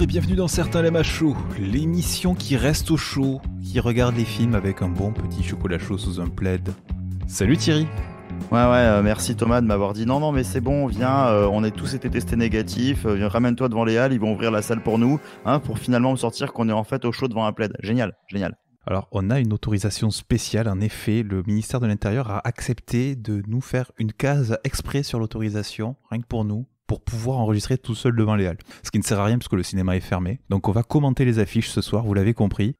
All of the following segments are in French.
et bienvenue dans Certains les à chaud, l'émission qui reste au chaud, qui regarde les films avec un bon petit chocolat chaud sous un plaid. Salut Thierry Ouais ouais, euh, merci Thomas de m'avoir dit non non mais c'est bon, viens, euh, on est tous été testés négatifs, euh, ramène-toi devant les halles, ils vont ouvrir la salle pour nous, hein, pour finalement me sortir qu'on est en fait au chaud devant un plaid. Génial, génial. Alors, on a une autorisation spéciale. En effet, le ministère de l'Intérieur a accepté de nous faire une case exprès sur l'autorisation, rien que pour nous pour pouvoir enregistrer tout seul devant les halles. Ce qui ne sert à rien parce que le cinéma est fermé. Donc on va commenter les affiches ce soir, vous l'avez compris.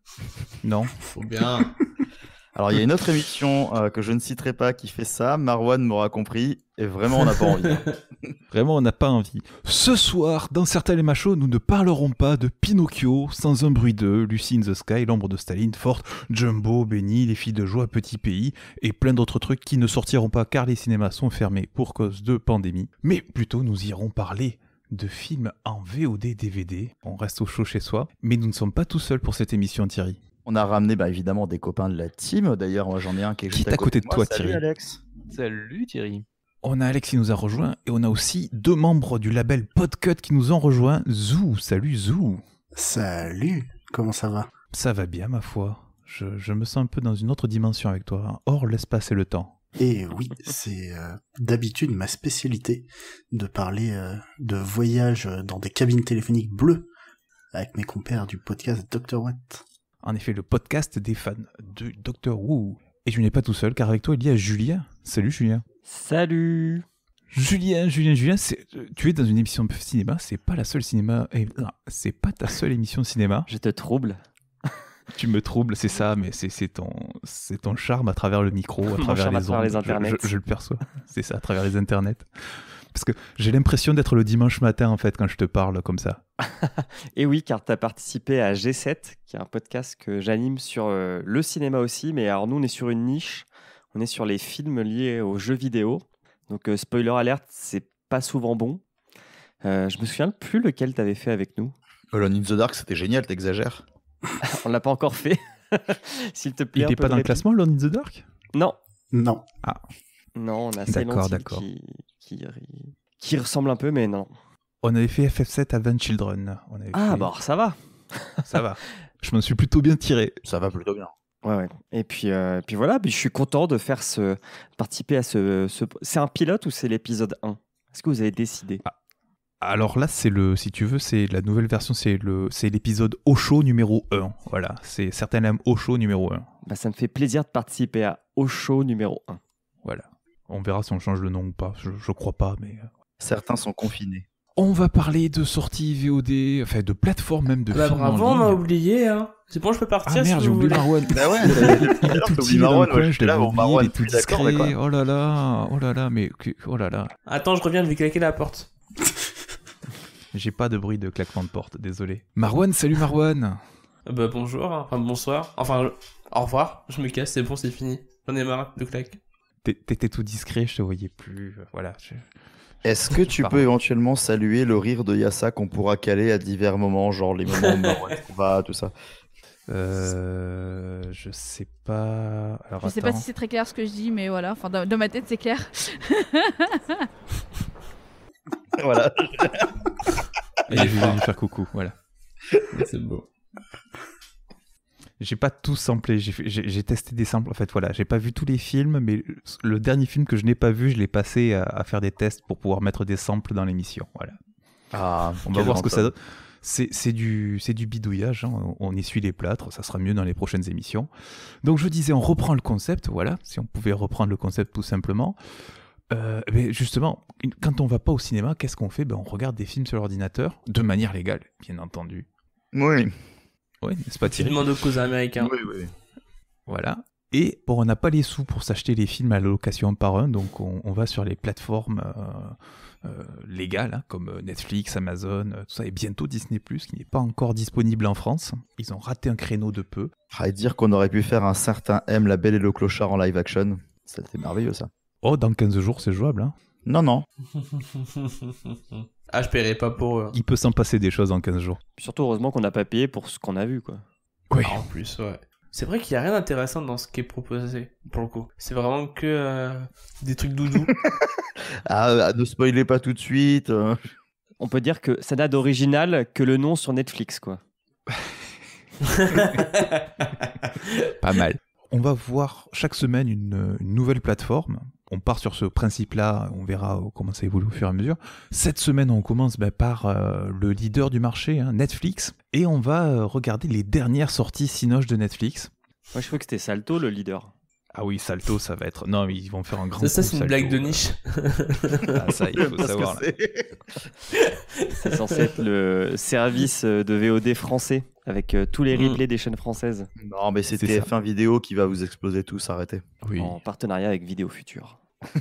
Non Faut bien alors, il y a une autre émission euh, que je ne citerai pas qui fait ça. Marwan m'aura compris. Et vraiment, on n'a pas envie. Hein. vraiment, on n'a pas envie. Ce soir, dans certains les machos, nous ne parlerons pas de Pinocchio, sans un bruit de Lucy in the Sky, L'ombre de Staline, Forte, Jumbo, Benny, Les filles de joie, Petit Pays, et plein d'autres trucs qui ne sortiront pas car les cinémas sont fermés pour cause de pandémie. Mais plutôt, nous irons parler de films en VOD DVD. On reste au chaud chez soi, mais nous ne sommes pas tout seuls pour cette émission Thierry. On a ramené bah, évidemment des copains de la team. D'ailleurs, moi j'en ai un qui est juste à côté, de toi Thierry Salut, Alex. Salut Thierry. On a Alex qui nous a rejoint et on a aussi deux membres du label Podcut qui nous ont rejoint. Zou, salut Zou. Salut, comment ça va Ça va bien ma foi. Je, me sens un peu dans une autre dimension avec toi, Or, hein. hors l'espace et le temps. Et oui, c'est euh, d'habitude ma spécialité de parler euh, de voyages dans des cabines téléphoniques bleues avec mes compères du podcast Dr. What en effet, le podcast des fans de Doctor Who. Et je n'ai pas tout seul, car avec toi, il y a Julien. Salut Julien. Salut Julien, Julien, Julien, euh, tu es dans une émission de cinéma, c'est pas la seule cinéma, c'est pas ta seule émission de cinéma. Je te trouble. Tu me troubles, c'est ça, mais c'est ton, ton charme à travers le micro, à travers les, ondes, internets. je le perçois, c'est ça, à travers les internets. Parce que j'ai l'impression d'être le dimanche matin, en fait, quand je te parle comme ça. et oui, car tu as participé à G7, qui est un podcast que j'anime sur euh, le cinéma aussi. Mais alors, nous, on est sur une niche. On est sur les films liés aux jeux vidéo. Donc, euh, spoiler alerte, c'est pas souvent bon. Euh, je me souviens plus lequel tu avais fait avec nous. Alone in the Dark, c'était génial, t'exagères. on l'a pas encore fait. S'il te plaît. Il n'était pas dans le classement, Alone in the Dark Non. Non. Ah. Non, on a Silent d'accord qui, qui, ressemble un peu, mais non. On avait fait FF7 Advent Children. On ah, bon, bah, ça va. ça va. Je me suis plutôt bien tiré. Ça va plutôt bien. Ouais, Et puis, euh, puis voilà, je suis content de faire ce. participer à ce. C'est un pilote ou c'est l'épisode 1 Est-ce que vous avez décidé ah. Alors là, c'est le, si tu veux, c'est la nouvelle version, c'est le, c'est l'épisode Osho numéro 1. Voilà, c'est certaines au Osho numéro 1. Bah, ça me fait plaisir de participer à Osho numéro 1. Voilà. On verra si on change le nom ou pas. Je, crois pas, mais. Euh. Certains sont confinés. On va parler de sorties VOD, enfin de plateformes même de. Ah bah bravo, on m'a oublié. Hein. C'est bon, je peux partir. Ah merde, j'ai oublié Marwan. bah ouais, tout oublié Marwan. Ouais, là, Marwan est tout Oh là là, oh là là, mais oh là là. Attends, je reviens, je vais claquer la porte. j'ai pas de bruit de claquement de porte, désolé. Marwan, salut Marwan. Ah bah bonjour, hein. enfin bonsoir, enfin au revoir. Je me casse, c'est bon, c'est fini. J'en ai marre de claque. T'étais tout discret, je te voyais plus. Euh, voilà. Est-ce que tu peux éventuellement saluer le rire de Yassa qu'on pourra caler à divers moments, genre les moments où on va, tout ça euh, je sais pas. Alors, je sais pas si c'est très clair ce que je dis, mais voilà. Enfin, dans, dans ma tête, c'est clair. voilà. Et je vais lui faire coucou, voilà. C'est beau j'ai pas tout samplé. J'ai testé des samples. En fait, voilà, j'ai pas vu tous les films, mais le dernier film que je n'ai pas vu, je l'ai passé à, faire des tests pour pouvoir mettre des samples dans l'émission. Voilà. Ah, on va voir ce que ça donne. C'est du, du bidouillage, hein. on essuie les plâtres, ça sera mieux dans les prochaines émissions. Donc je disais, on reprend le concept, voilà, si on pouvait reprendre le concept tout simplement. Euh, mais justement, quand on va pas au cinéma, qu'est-ce qu'on fait ben, On regarde des films sur l'ordinateur, de manière légale, bien entendu. Oui. Oui, c'est pas tiré de aux causes américains. Oui, oui. Voilà. Et on n'a pas les sous pour s'acheter les films à location par un, donc on, va sur les plateformes euh, euh, légales, hein, comme euh, Netflix, Amazon, tout ça, et bientôt Disney ⁇ qui n'est pas encore disponible en France. Ils ont raté un créneau de peu. Ah, et dire qu'on aurait pu faire un certain M, La Belle et le Clochard en live action, c'était merveilleux ça. Oh, dans 15 jours, c'est jouable. Hein. Non, non. ah, je paierai pas pour. eux Il peut s'en passer des choses en 15 jours. Surtout, heureusement qu'on n'a pas payé pour ce qu'on a vu, quoi. Oui. Ah, en plus, ouais. C'est vrai qu'il y a rien d'intéressant dans ce qui est proposé, pour le coup. C'est vraiment que euh, des trucs doudous. Ah, euh, ne spoilez pas tout de suite. Euh. On peut dire que ça n'a d'original que le nom sur Netflix, quoi. Pas mal. On va voir chaque semaine une nouvelle plateforme on part sur ce principe-là, on verra comment ça évolue au fur et à mesure. Cette semaine, on commence ben, par euh, le leader du marché, hein, Netflix, et on va euh, regarder les dernières sorties Cinoche de Netflix. Moi, je crois que c'était Salto, le leader. Ah oui, Salto, ça va être. Non, mais ils vont faire un grand. Ça, ça c'est une blague de niche. Ah, ça, il faut savoir. C'est censé être le service de VOD français avec euh, tous les mm. replays des chaînes françaises. Non, mais c'est TF1 Vidéo qui va vous exploser tous, arrêtez. En partenariat avec Vidéo Future.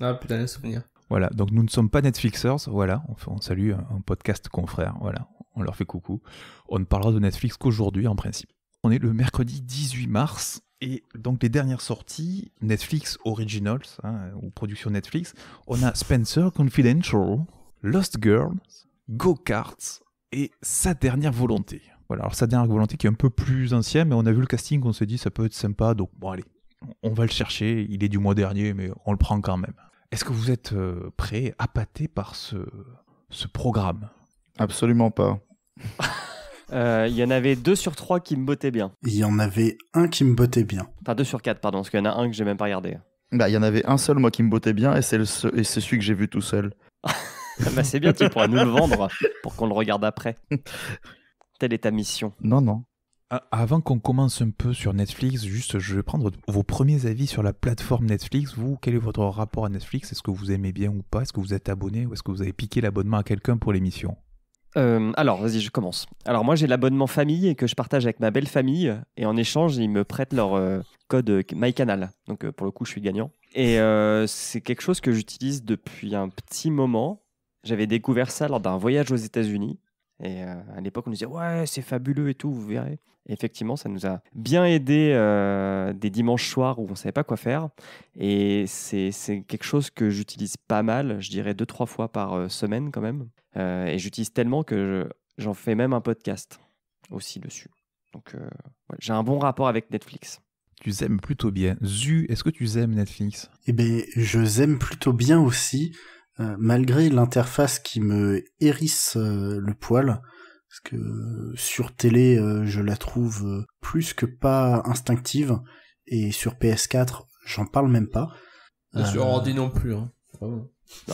ah putain, les souvenirs. Voilà, donc nous ne sommes pas Netflixers, voilà, on, on salue un, podcast confrère, voilà, on leur fait coucou. On ne parlera de Netflix qu'aujourd'hui en principe. On est le mercredi 18 mars, et donc les dernières sorties, Netflix Originals, hein, ou production Netflix, on a Spencer Confidential, Lost Girls, Go Karts, et sa dernière volonté. Voilà, alors sa dernière volonté qui est un peu plus ancienne, mais on a vu le casting, on s'est dit ça peut être sympa, donc bon allez, on va le chercher, il est du mois dernier, mais on le prend quand même. Est-ce que vous êtes euh, prêt à pâter par ce, programme Absolument pas. Euh, il y en avait deux sur trois qui me bottaient bien. Il y en avait un qui me bottait bien. Enfin, deux sur quatre, pardon, parce qu'il y en a un que j'ai même pas regardé. Bah, il y en avait un seul, moi, qui me bottait bien, et c'est celui que j'ai vu tout seul. Ah bah, c'est bien, tu pourras nous le vendre pour qu'on le regarde après. Telle est ta mission. Non, non. Ah, avant qu'on commence un peu sur Netflix, juste je vais prendre vos premiers avis sur la plateforme Netflix. Vous, quel est votre rapport à Netflix Est-ce que vous aimez bien ou pas Est-ce que vous êtes abonné ou est-ce que vous avez piqué l'abonnement à quelqu'un pour l'émission euh, alors, vas-y, je commence. Alors, moi, j'ai l'abonnement famille que je partage avec ma belle famille. Et en échange, ils me prêtent leur code euh, code MyCanal. Donc, euh, pour le coup, je suis gagnant. Et c'est quelque chose que j'utilise depuis un petit moment. J'avais découvert ça lors d'un voyage aux États-Unis. Et euh, à l'époque, on nous disait ouais, c'est fabuleux et tout, vous verrez. effectivement, ça nous a bien aidé euh, des dimanches soirs où on ne savait pas quoi faire. Et c'est quelque chose que j'utilise pas mal, je dirais deux trois fois par euh, semaine quand même. et j'utilise tellement que j'en fais même un podcast aussi dessus. Donc j'ai un bon rapport avec Netflix. Tu aimes plutôt bien. Zu, est-ce que tu aimes Netflix Eh bien, je aime plutôt bien aussi. Euh, malgré l'interface qui me hérisse euh, le poil, parce que sur télé euh, je la trouve plus que pas instinctive, et sur PS4 j'en parle même pas. Sur ordi non plus. Hein. Ah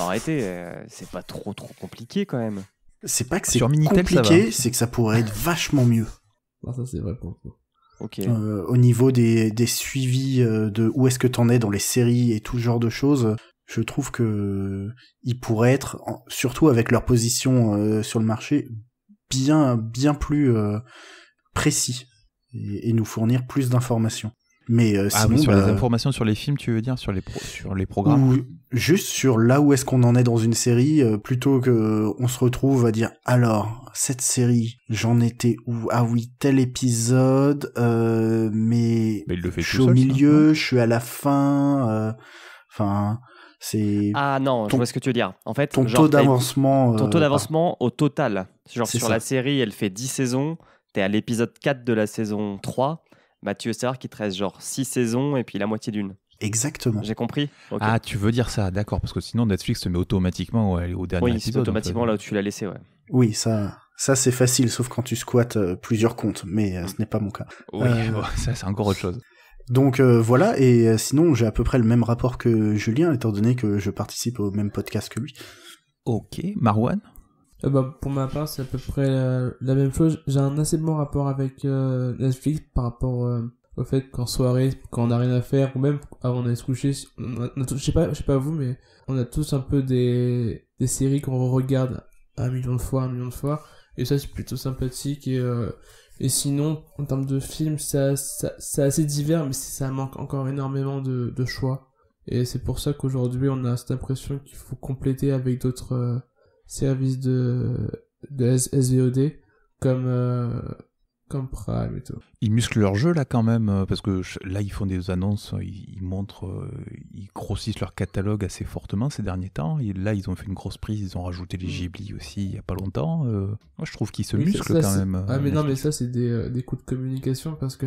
arrêtez, c'est pas trop trop compliqué quand même. C'est pas que c'est compliqué, c'est que ça pourrait être vachement mieux. Ah, ça c'est vrai pour au niveau des, des suivis de où est-ce que t'en es dans les séries et tout genre de choses, je trouve que ils pourraient être, surtout avec leur position euh, sur le marché, bien bien plus euh, précis et, nous fournir plus d'informations. Mais euh, ah, sur bah, les informations sur les films, tu veux dire sur les sur les programmes ou juste sur là où est-ce qu'on en est dans une série, plutôt que on se retrouve à dire alors cette série, j'en étais où Ah oui, tel épisode, mais, mais le fait je suis au milieu, je suis à la fin, enfin ah non, je vois ce que tu veux dire. En fait, ton taux d'avancement. Euh, ton taux d'avancement au total. Genre sur la série, elle fait 10 saisons. T'es à l'épisode 4 de la saison 3. Bah, tu veux savoir qu'il te reste genre 6 saisons et puis la moitié d'une. Exactement. J'ai compris. Ah, tu veux dire ça, d'accord, parce que sinon Netflix te met automatiquement au, dernier oui, épisode. automatiquement là où tu l'as laissé, ouais. Oui, ça, ça c'est facile, sauf quand tu squattes euh, plusieurs comptes, mais euh, ce n'est pas mon cas. Oui, ça c'est encore autre chose. Donc euh, voilà, et euh, sinon j'ai à peu près le même rapport que Julien, étant donné que je participe au même podcast que lui. Ok, Marwan euh, bah, Pour ma part, c'est à peu près la, même chose. J'ai un assez bon rapport avec Netflix par rapport au fait qu'en soirée, quand on n'a rien à faire, ou même avant d'aller se coucher, je sais pas, je sais pas vous, mais on a tous un peu des, des séries qu'on regarde un million de fois, un million de fois, et ça c'est plutôt sympathique et et sinon, en termes de films, c'est assez divers, mais ça manque encore énormément de, choix. Et c'est pour ça qu'aujourd'hui, on a cette impression qu'il faut compléter avec d'autres euh, services de, de SVOD, comme euh, comme Prime et tout. Ils musclent leur jeu là quand même, euh, parce que là ils font des annonces, euh, ils, montrent, euh, ils grossissent leur catalogue assez fortement ces derniers temps. Et là ils ont fait une grosse prise, ils ont rajouté les mm. Giblis aussi il y a pas longtemps. moi je trouve qu'ils se musclent quand même. Ah mais non, mais ça c'est des, coups de communication parce que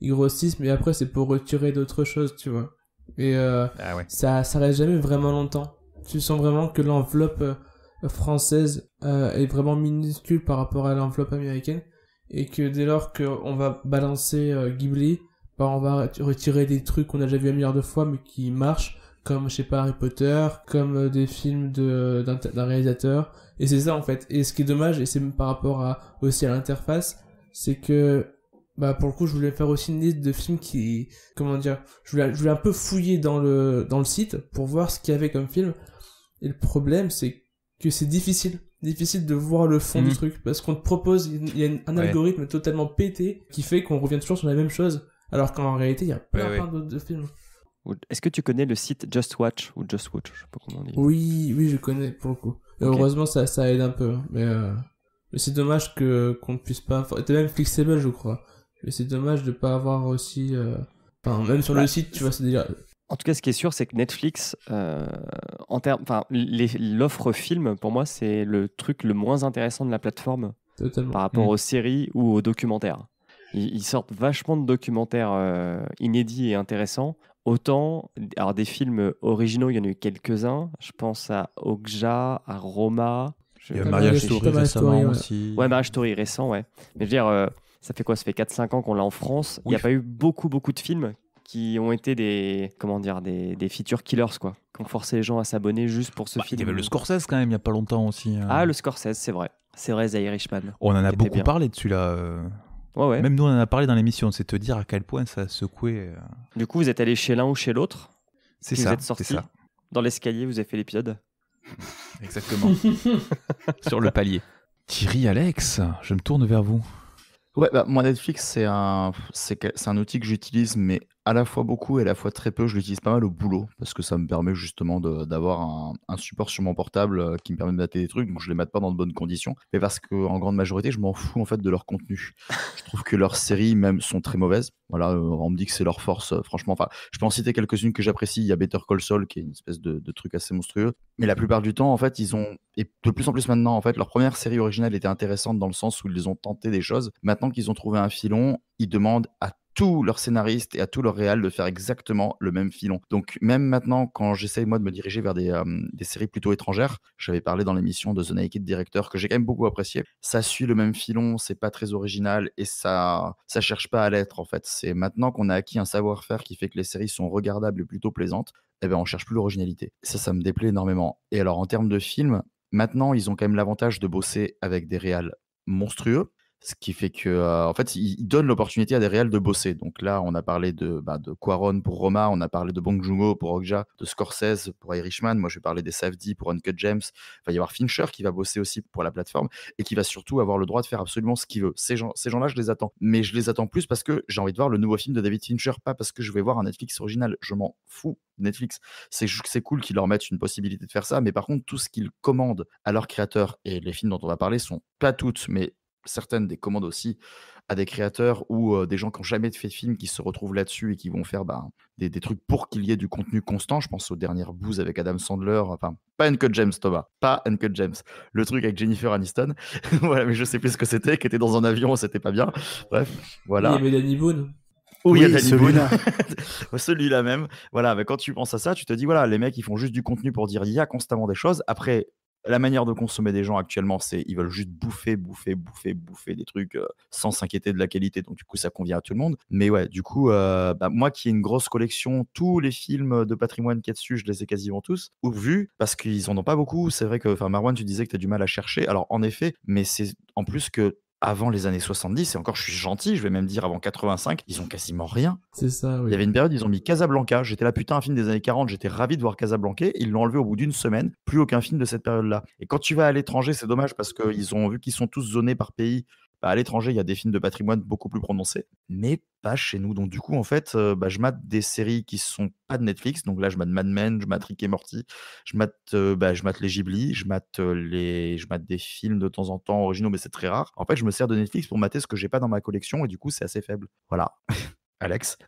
ils grossissent, mais après c'est pour retirer d'autres choses, tu vois. Et ah, ça, ça reste jamais vraiment longtemps. Tu sens vraiment que l'enveloppe française est vraiment minuscule par rapport à l'enveloppe américaine et que dès lors qu'on va balancer euh, Ghibli, bah, on va retirer des trucs qu'on a déjà vu un milliard de fois mais qui marchent, comme je sais pas Harry Potter, comme euh, des films de d'un réalisateur. Et c'est ça en fait. Et ce qui est dommage, et c'est par rapport à aussi à l'interface, c'est que bah pour le coup je voulais faire aussi une liste de films qui comment dire je voulais, un peu fouiller dans le dans le site pour voir ce qu'il y avait comme film et le problème c'est que c'est difficile difficile de voir le fond du mm. truc parce qu'on te propose il y a un algorithme totalement pété qui fait qu'on revient toujours sur la même chose alors qu'en réalité il y a plein, plein d'autres films est-ce que tu connais le site Just Watch ou Just Watch je sais pas comment on dit oui oui je connais pour le coup heureusement ça, ça aide un peu mais, euh, mais c'est dommage que qu'on ne puisse pas t'es même flexible je crois mais c'est dommage de pas avoir aussi euh, enfin même sur le bah, site tu vois c'est déjà en tout cas, ce qui est sûr, c'est que Netflix, euh, en termes, enfin, l'offre film, pour moi, c'est le truc le moins intéressant de la plateforme par rapport mm. aux séries ou aux documentaires. Ils, sortent vachement de documentaires euh, inédits et intéressants. Autant, alors des films originaux, il y en a eu quelques-uns. Je pense à Okja, à Roma. Il y a Mariage Story récemment aussi. Ouais, Mariage Story récent, ouais. Mais je veux dire, euh, ça fait quoi Ça fait 4-5 ans qu'on l'a en France. Il n'y a pas eu beaucoup, beaucoup de films qui ont été des comment dire des, des feature killers quoi, qui ont forcé les gens à s'abonner juste pour ce film. Bah, il y avait le Scorsese quand même il y a pas longtemps aussi. Hein. Ah le Scorsese, c'est vrai. C'est vrai, The Irishman. On en a beaucoup parlé de celui-là. Euh. Ouais, ouais. Même nous, on en a parlé dans l'émission. C'est te dire à quel point ça a secoué. Euh. Du coup, vous êtes allé chez l'un ou chez l'autre. C'est ça. Vous êtes sorti ça. dans l'escalier, vous avez fait l'épisode. Exactement. Sur le palier. Thierry, Alex, je me tourne vers vous. Ouais, bah, moi Netflix, c'est un, c'est, un outil que j'utilise, mais à la fois beaucoup et à la fois très peu. Je l'utilise pas mal au boulot parce que ça me permet justement d'avoir un, support sur mon portable euh, qui me permet de mater des trucs. Donc je les mate pas dans de bonnes conditions, mais parce qu'en grande majorité, je m'en fous en fait de leur contenu. je trouve que leurs séries même sont très mauvaises. Voilà, euh, on me dit que c'est leur force. Euh, franchement, enfin, je peux en citer quelques-unes que j'apprécie. Il y a Better Call Saul qui est une espèce de, de truc assez monstrueux, mais la plupart du temps, en fait, ils ont et de plus en plus maintenant, en fait, leur première série originale était intéressante dans le sens où ils ont tenté des choses. Maintenant qu'ils ont trouvé un filon, ils demandent à tous leurs scénaristes et à tous leurs réals de faire exactement le même filon. Donc même maintenant, quand j'essaye moi de me diriger vers des, euh, séries plutôt étrangères, j'avais parlé dans l'émission de The Naked directeur que j'ai quand même beaucoup apprécié. Ça suit le même filon, c'est pas très original et ça ça cherche pas à l'être en fait. C'est maintenant qu'on a acquis un savoir-faire qui fait que les séries sont regardables et plutôt plaisantes. et eh ben, on cherche plus l'originalité. Ça, ça me déplaît énormément. Et alors, en termes de films, maintenant, ils ont quand même l'avantage de bosser avec des réals monstrueux ce qui fait que en fait il donne l'opportunité à des réels de bosser donc là on a parlé de bah, de Quaron pour Roma on a parlé de Bong joon pour Okja de Scorsese pour Irishman moi je vais parler des Safdie pour Uncut James il va y avoir Fincher qui va bosser aussi pour la plateforme et qui va surtout avoir le droit de faire absolument ce qu'il veut ces gens ces gens là je les attends mais je les attends plus parce que j'ai envie de voir le nouveau film de David Fincher pas parce que je vais voir un Netflix original je m'en fous Netflix, c'est c'est cool qu'ils leur mettent une possibilité de faire ça, mais par contre tout ce qu'ils commandent à leurs créateurs et les films dont on va parler sont pas toutes, mais certaines des commandes aussi à des créateurs ou des gens qui n'ont jamais fait de film qui se retrouvent là-dessus et qui vont faire ben, des, trucs pour qu'il y ait du contenu constant. Je pense aux dernières bouses avec Adam Sandler, enfin, pas que James, Thomas, pas que James, le truc avec Jennifer Aniston, voilà, mais je sais plus ce que c'était, qui était dans un avion, c'était pas bien. Bref, voilà. Il y avait Danny Boone. oui, il y a celui-là. celui-là même. Voilà, mais quand tu penses à ça, tu te dis, voilà, les mecs, ils font juste du contenu pour dire, il y a constamment des choses. Après, la manière de consommer des gens actuellement, c'est ils veulent juste bouffer, bouffer, bouffer, bouffer des trucs euh, sans s'inquiéter de la qualité. Donc du coup, ça convient à tout le monde. Mais ouais, du coup, euh, bah, moi qui ai une grosse collection, tous les films de patrimoine qu'il y a dessus, je les ai quasiment tous ou vus parce qu'ils en ont pas beaucoup. C'est vrai que, enfin, Marwan, tu disais que tu as du mal à chercher. Alors en effet, mais c'est en plus que avant les années 70, et encore je suis gentil, je vais même dire avant 85, ils ont quasiment rien. C'est ça, oui. Il y avait une période, ils ont mis Casablanca, j'étais là, putain, un film des années 40, j'étais ravi de voir Casablanca, ils l'ont enlevé au bout d'une semaine, plus aucun film de cette période-là. Et quand tu vas à l'étranger, c'est dommage parce qu'ils ont vu qu'ils sont tous zonés par pays, bah, à l'étranger, il y a des films de patrimoine beaucoup plus prononcés, mais pas chez nous. Donc, du coup, en fait, euh, bah, je mate des séries qui sont pas de Netflix. Donc là, je mate Mad Men, je mate Rick et Morty, je mate, euh, bah, je mate les Ghibli, je mate, euh, les... je mate des films de temps en temps originaux, mais c'est très rare. En fait, je me sers de Netflix pour mater ce que j'ai pas dans ma collection, et du coup, c'est assez faible. Voilà. Alex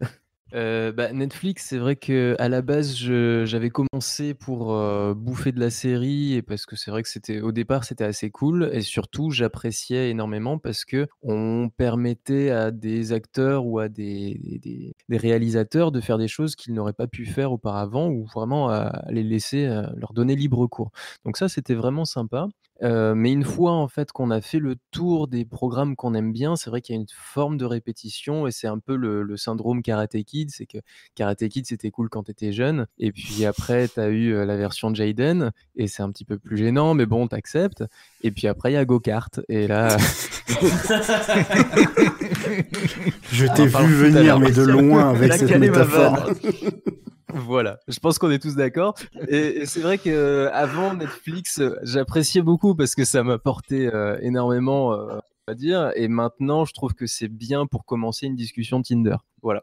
euh, bah, Netflix, c'est vrai que à la base, j'avais commencé pour euh, bouffer de la série parce que c'est vrai que c'était au départ, c'était assez cool et surtout, j'appréciais énormément parce que on permettait à des acteurs ou à des, réalisateurs de faire des choses qu'ils n'auraient pas pu faire auparavant ou vraiment à les laisser euh, leur donner libre cours. Donc ça, c'était vraiment sympa mais une fois en fait qu'on a fait le tour des programmes qu'on aime bien, c'est vrai qu'il y a une forme de répétition et c'est un peu le, syndrome Karate Kid, c'est que Karate Kid c'était cool quand t'étais jeune et puis après t'as eu la version Jaden et c'est un petit peu plus gênant mais bon t'acceptes et puis après il y a Go Kart et là je t'ai vu venir, mais de loin avec cette métaphore. Voilà, je pense qu'on est tous d'accord. Et, c'est vrai que euh, avant Netflix, euh, j'appréciais beaucoup parce que ça m'apportait euh, énormément, à dire. Et maintenant, je trouve que c'est bien pour commencer une discussion Tinder. Voilà.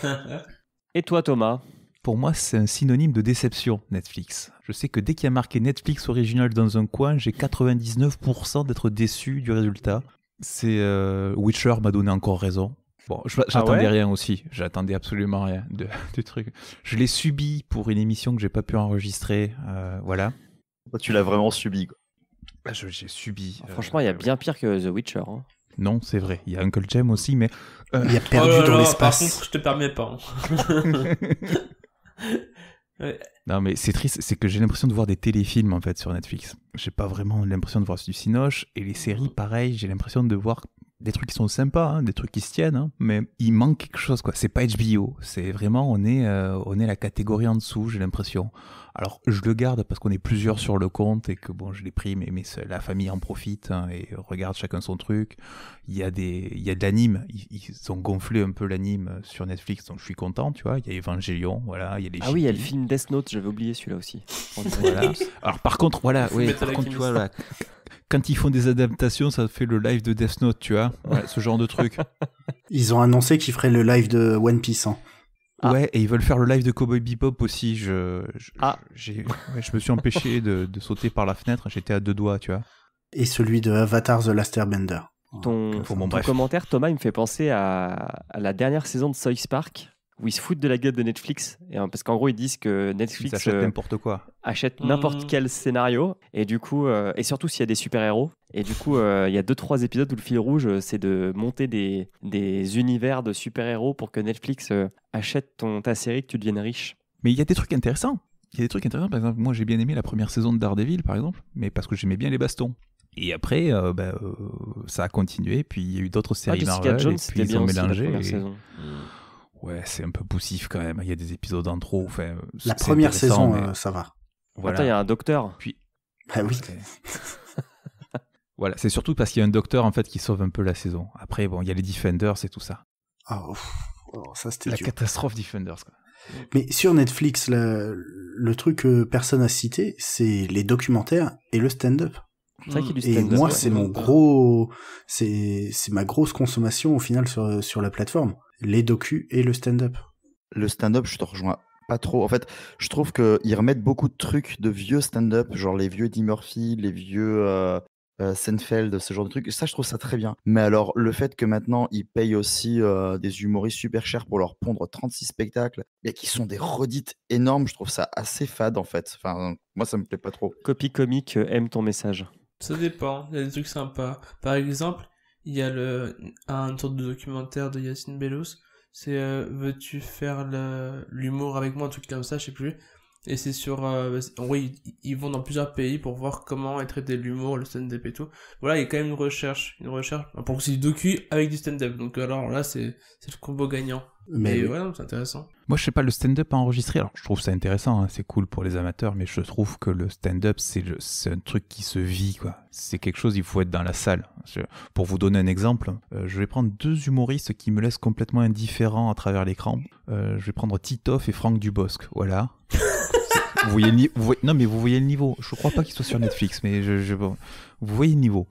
Et toi, Thomas pour moi, c'est un synonyme de déception, Netflix. Je sais que dès qu'il y a marqué Netflix original dans un coin, j'ai 99% d'être déçu du résultat. C'est euh, Witcher m'a donné encore raison. Bon, ah j'attendais rien aussi. J'attendais absolument rien de, du truc. Je l'ai subi pour une émission que j'ai pas pu enregistrer. Euh, voilà. Tu l'as vraiment subi. Bah, j'ai subi. Ah, euh, franchement, il y a bien pire que The Witcher. Hein. Non, c'est vrai. Il y a Uncle Jem aussi, mais euh, il y a oh perdu dans l'espace. Par contre, je te permets pas. Hein. Non, mais c'est triste, c'est que j'ai l'impression de voir des téléfilms en fait sur Netflix. J'ai pas vraiment l'impression de voir du cinoche. Et les séries, pareil, j'ai l'impression de voir des trucs qui sont sympas, hein, des trucs qui se tiennent, hein, mais il manque quelque chose quoi. C'est pas HBO, c'est vraiment on est euh, on est la catégorie en dessous, j'ai l'impression. Alors, je le garde parce qu'on est plusieurs sur le compte et que bon, je l'ai pris, mais, mais la famille en profite hein, et regarde chacun son truc. Il y a des, il a de l'anime. Ils, ont gonflé un peu l'anime sur Netflix, donc je suis content, tu vois. Il y a Evangelion, voilà. Il y a ah oui, il y a le film Death Note. J'avais oublié celui-là aussi. Alors par contre, voilà, oui, par contre, tu Quand ils font des adaptations, ça fait le live de Death Note, tu vois, ce genre de truc. Ils ont annoncé qu'ils feraient le live de One Piece. Hein. Ah. Ouais, et ils veulent faire le live de Cowboy Bebop aussi. Je, ah. me suis empêché de, sauter par la fenêtre. J'étais à deux doigts, tu vois. Et celui de Avatar The Last Airbender. Ton, commentaire, Thomas, il me fait penser à, la dernière saison de Soy Park où ils se foutent de la gueule de Netflix. Et, hein, parce qu'en gros, ils disent que Netflix achète euh, n'importe quoi. Achète mmh. n'importe quel scénario. Et du coup, euh, et surtout s'il y a des super-héros. Et du coup, euh, il y a deux, trois épisodes où le fil rouge, c'est de monter des, univers de super-héros pour que Netflix achète ton, ta série, que tu deviennes riche. Mais il y a des trucs intéressants. Il y a des trucs intéressants. Par exemple, moi, j'ai bien aimé la première saison de Daredevil, par exemple, mais parce que j'aimais bien les bastons. Et après, bah, ça a continué, puis il y a eu d'autres séries ah, Marvel, et puis ils ont mélangé ouais, c'est un peu poussif quand même. Il y a des épisodes en trop. Enfin, la première saison, euh, ça va. Voilà. Attends, il y a un docteur. Puis... Bah oui. voilà, c'est surtout parce qu'il y a un docteur en fait qui sauve un peu la saison. Après, bon, il y a les Defenders et tout ça. Ah, oh, ça c'était la catastrophe Defenders. Mais sur Netflix, le, truc que personne n'a cité, c'est les documentaires et le stand-up. Et moi, c'est mon ah. gros, c'est ma grosse consommation au final sur, sur la plateforme les docu et le stand-up. Le stand-up, je te rejoins pas trop. En fait, je trouve qu'ils remettent beaucoup de trucs de vieux stand-up, genre les vieux Eddie Murphy, les vieux euh, euh, Seinfeld, ce genre de trucs. Ça, je trouve ça très bien. Mais alors, le fait que maintenant, ils payent aussi euh, des humoristes super chers pour leur pondre 36 spectacles et qui sont des redites énormes, je trouve ça assez fade en fait. Enfin, moi, ça me plaît pas trop. Copie comique aime ton message. Ça dépend, il y a des trucs sympas. Par exemple, il y a le, un tour de documentaire de Yacine Bellos c'est euh, Veux-tu faire l'humour avec moi, un truc comme ça, je sais plus. Et c'est sur. Euh, oui, ils vont dans plusieurs pays pour voir comment est traité l'humour, le stand-up et tout. Voilà, il y a quand même une recherche. Une recherche. Pour que c'est du docu avec du stand-up. Donc alors là, c'est le combo gagnant. Mais et, ouais, c'est intéressant. Moi, je sais pas, le stand-up à enregistrer, alors je trouve ça intéressant, hein, c'est cool pour les amateurs, mais je trouve que le stand-up, c'est un truc qui se vit, quoi. C'est quelque chose, il faut être dans la salle. pour vous donner un exemple, euh, je vais prendre deux humoristes qui me laissent complètement indifférent à travers l'écran. Euh, je vais prendre Titoff et Franck Dubosc, voilà. vous voyez le Non, mais vous voyez le niveau. Je crois pas qu'il soit sur Netflix, mais je, vous voyez le niveau.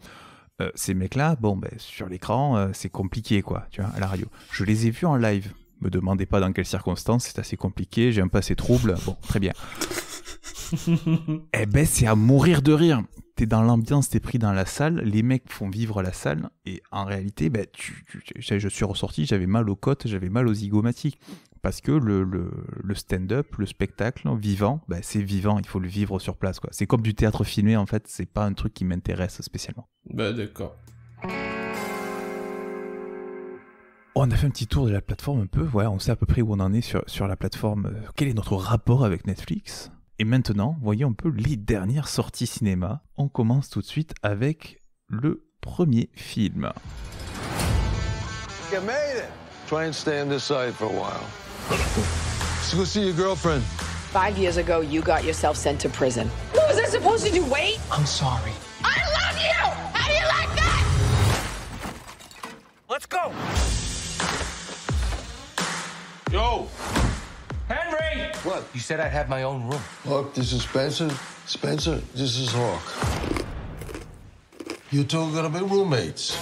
Euh, ces mecs-là, bon, ben, sur l'écran, euh, c'est compliqué, quoi, tu vois, à la radio. Je les ai vus en live. Me demandez pas dans quelles circonstances, c'est assez compliqué, j'ai un passé trouble. Bon, très bien. eh ben, c'est à mourir de rire t'es dans l'ambiance, t'es pris dans la salle, les mecs font vivre la salle, et en réalité, bah, tu, je suis ressorti, j'avais mal aux côtes, j'avais mal aux zygomatiques. Parce que le, le, stand-up, le spectacle vivant, bah, c'est vivant, il faut le vivre sur place. quoi. C'est comme du théâtre filmé, en fait, c'est pas un truc qui m'intéresse spécialement. Bah d'accord. On a fait un petit tour de la plateforme un peu, ouais, on sait à peu près où on en est sur la plateforme. Euh, quel est notre rapport avec Netflix et maintenant, voyons un peu les dernières sorties cinéma. On commence tout de suite avec le premier film. You made it. Try and stand this side for a while. Let's go see your girlfriend. Five years ago, you got yourself sent to prison. What was I supposed to do? Wait? I'm sorry. I love you! How do you like that? Let's go! Yo! me? What? You said I'd have my own room. Look, this is Spencer. Spencer, this is Hawk. You two are gonna be roommates.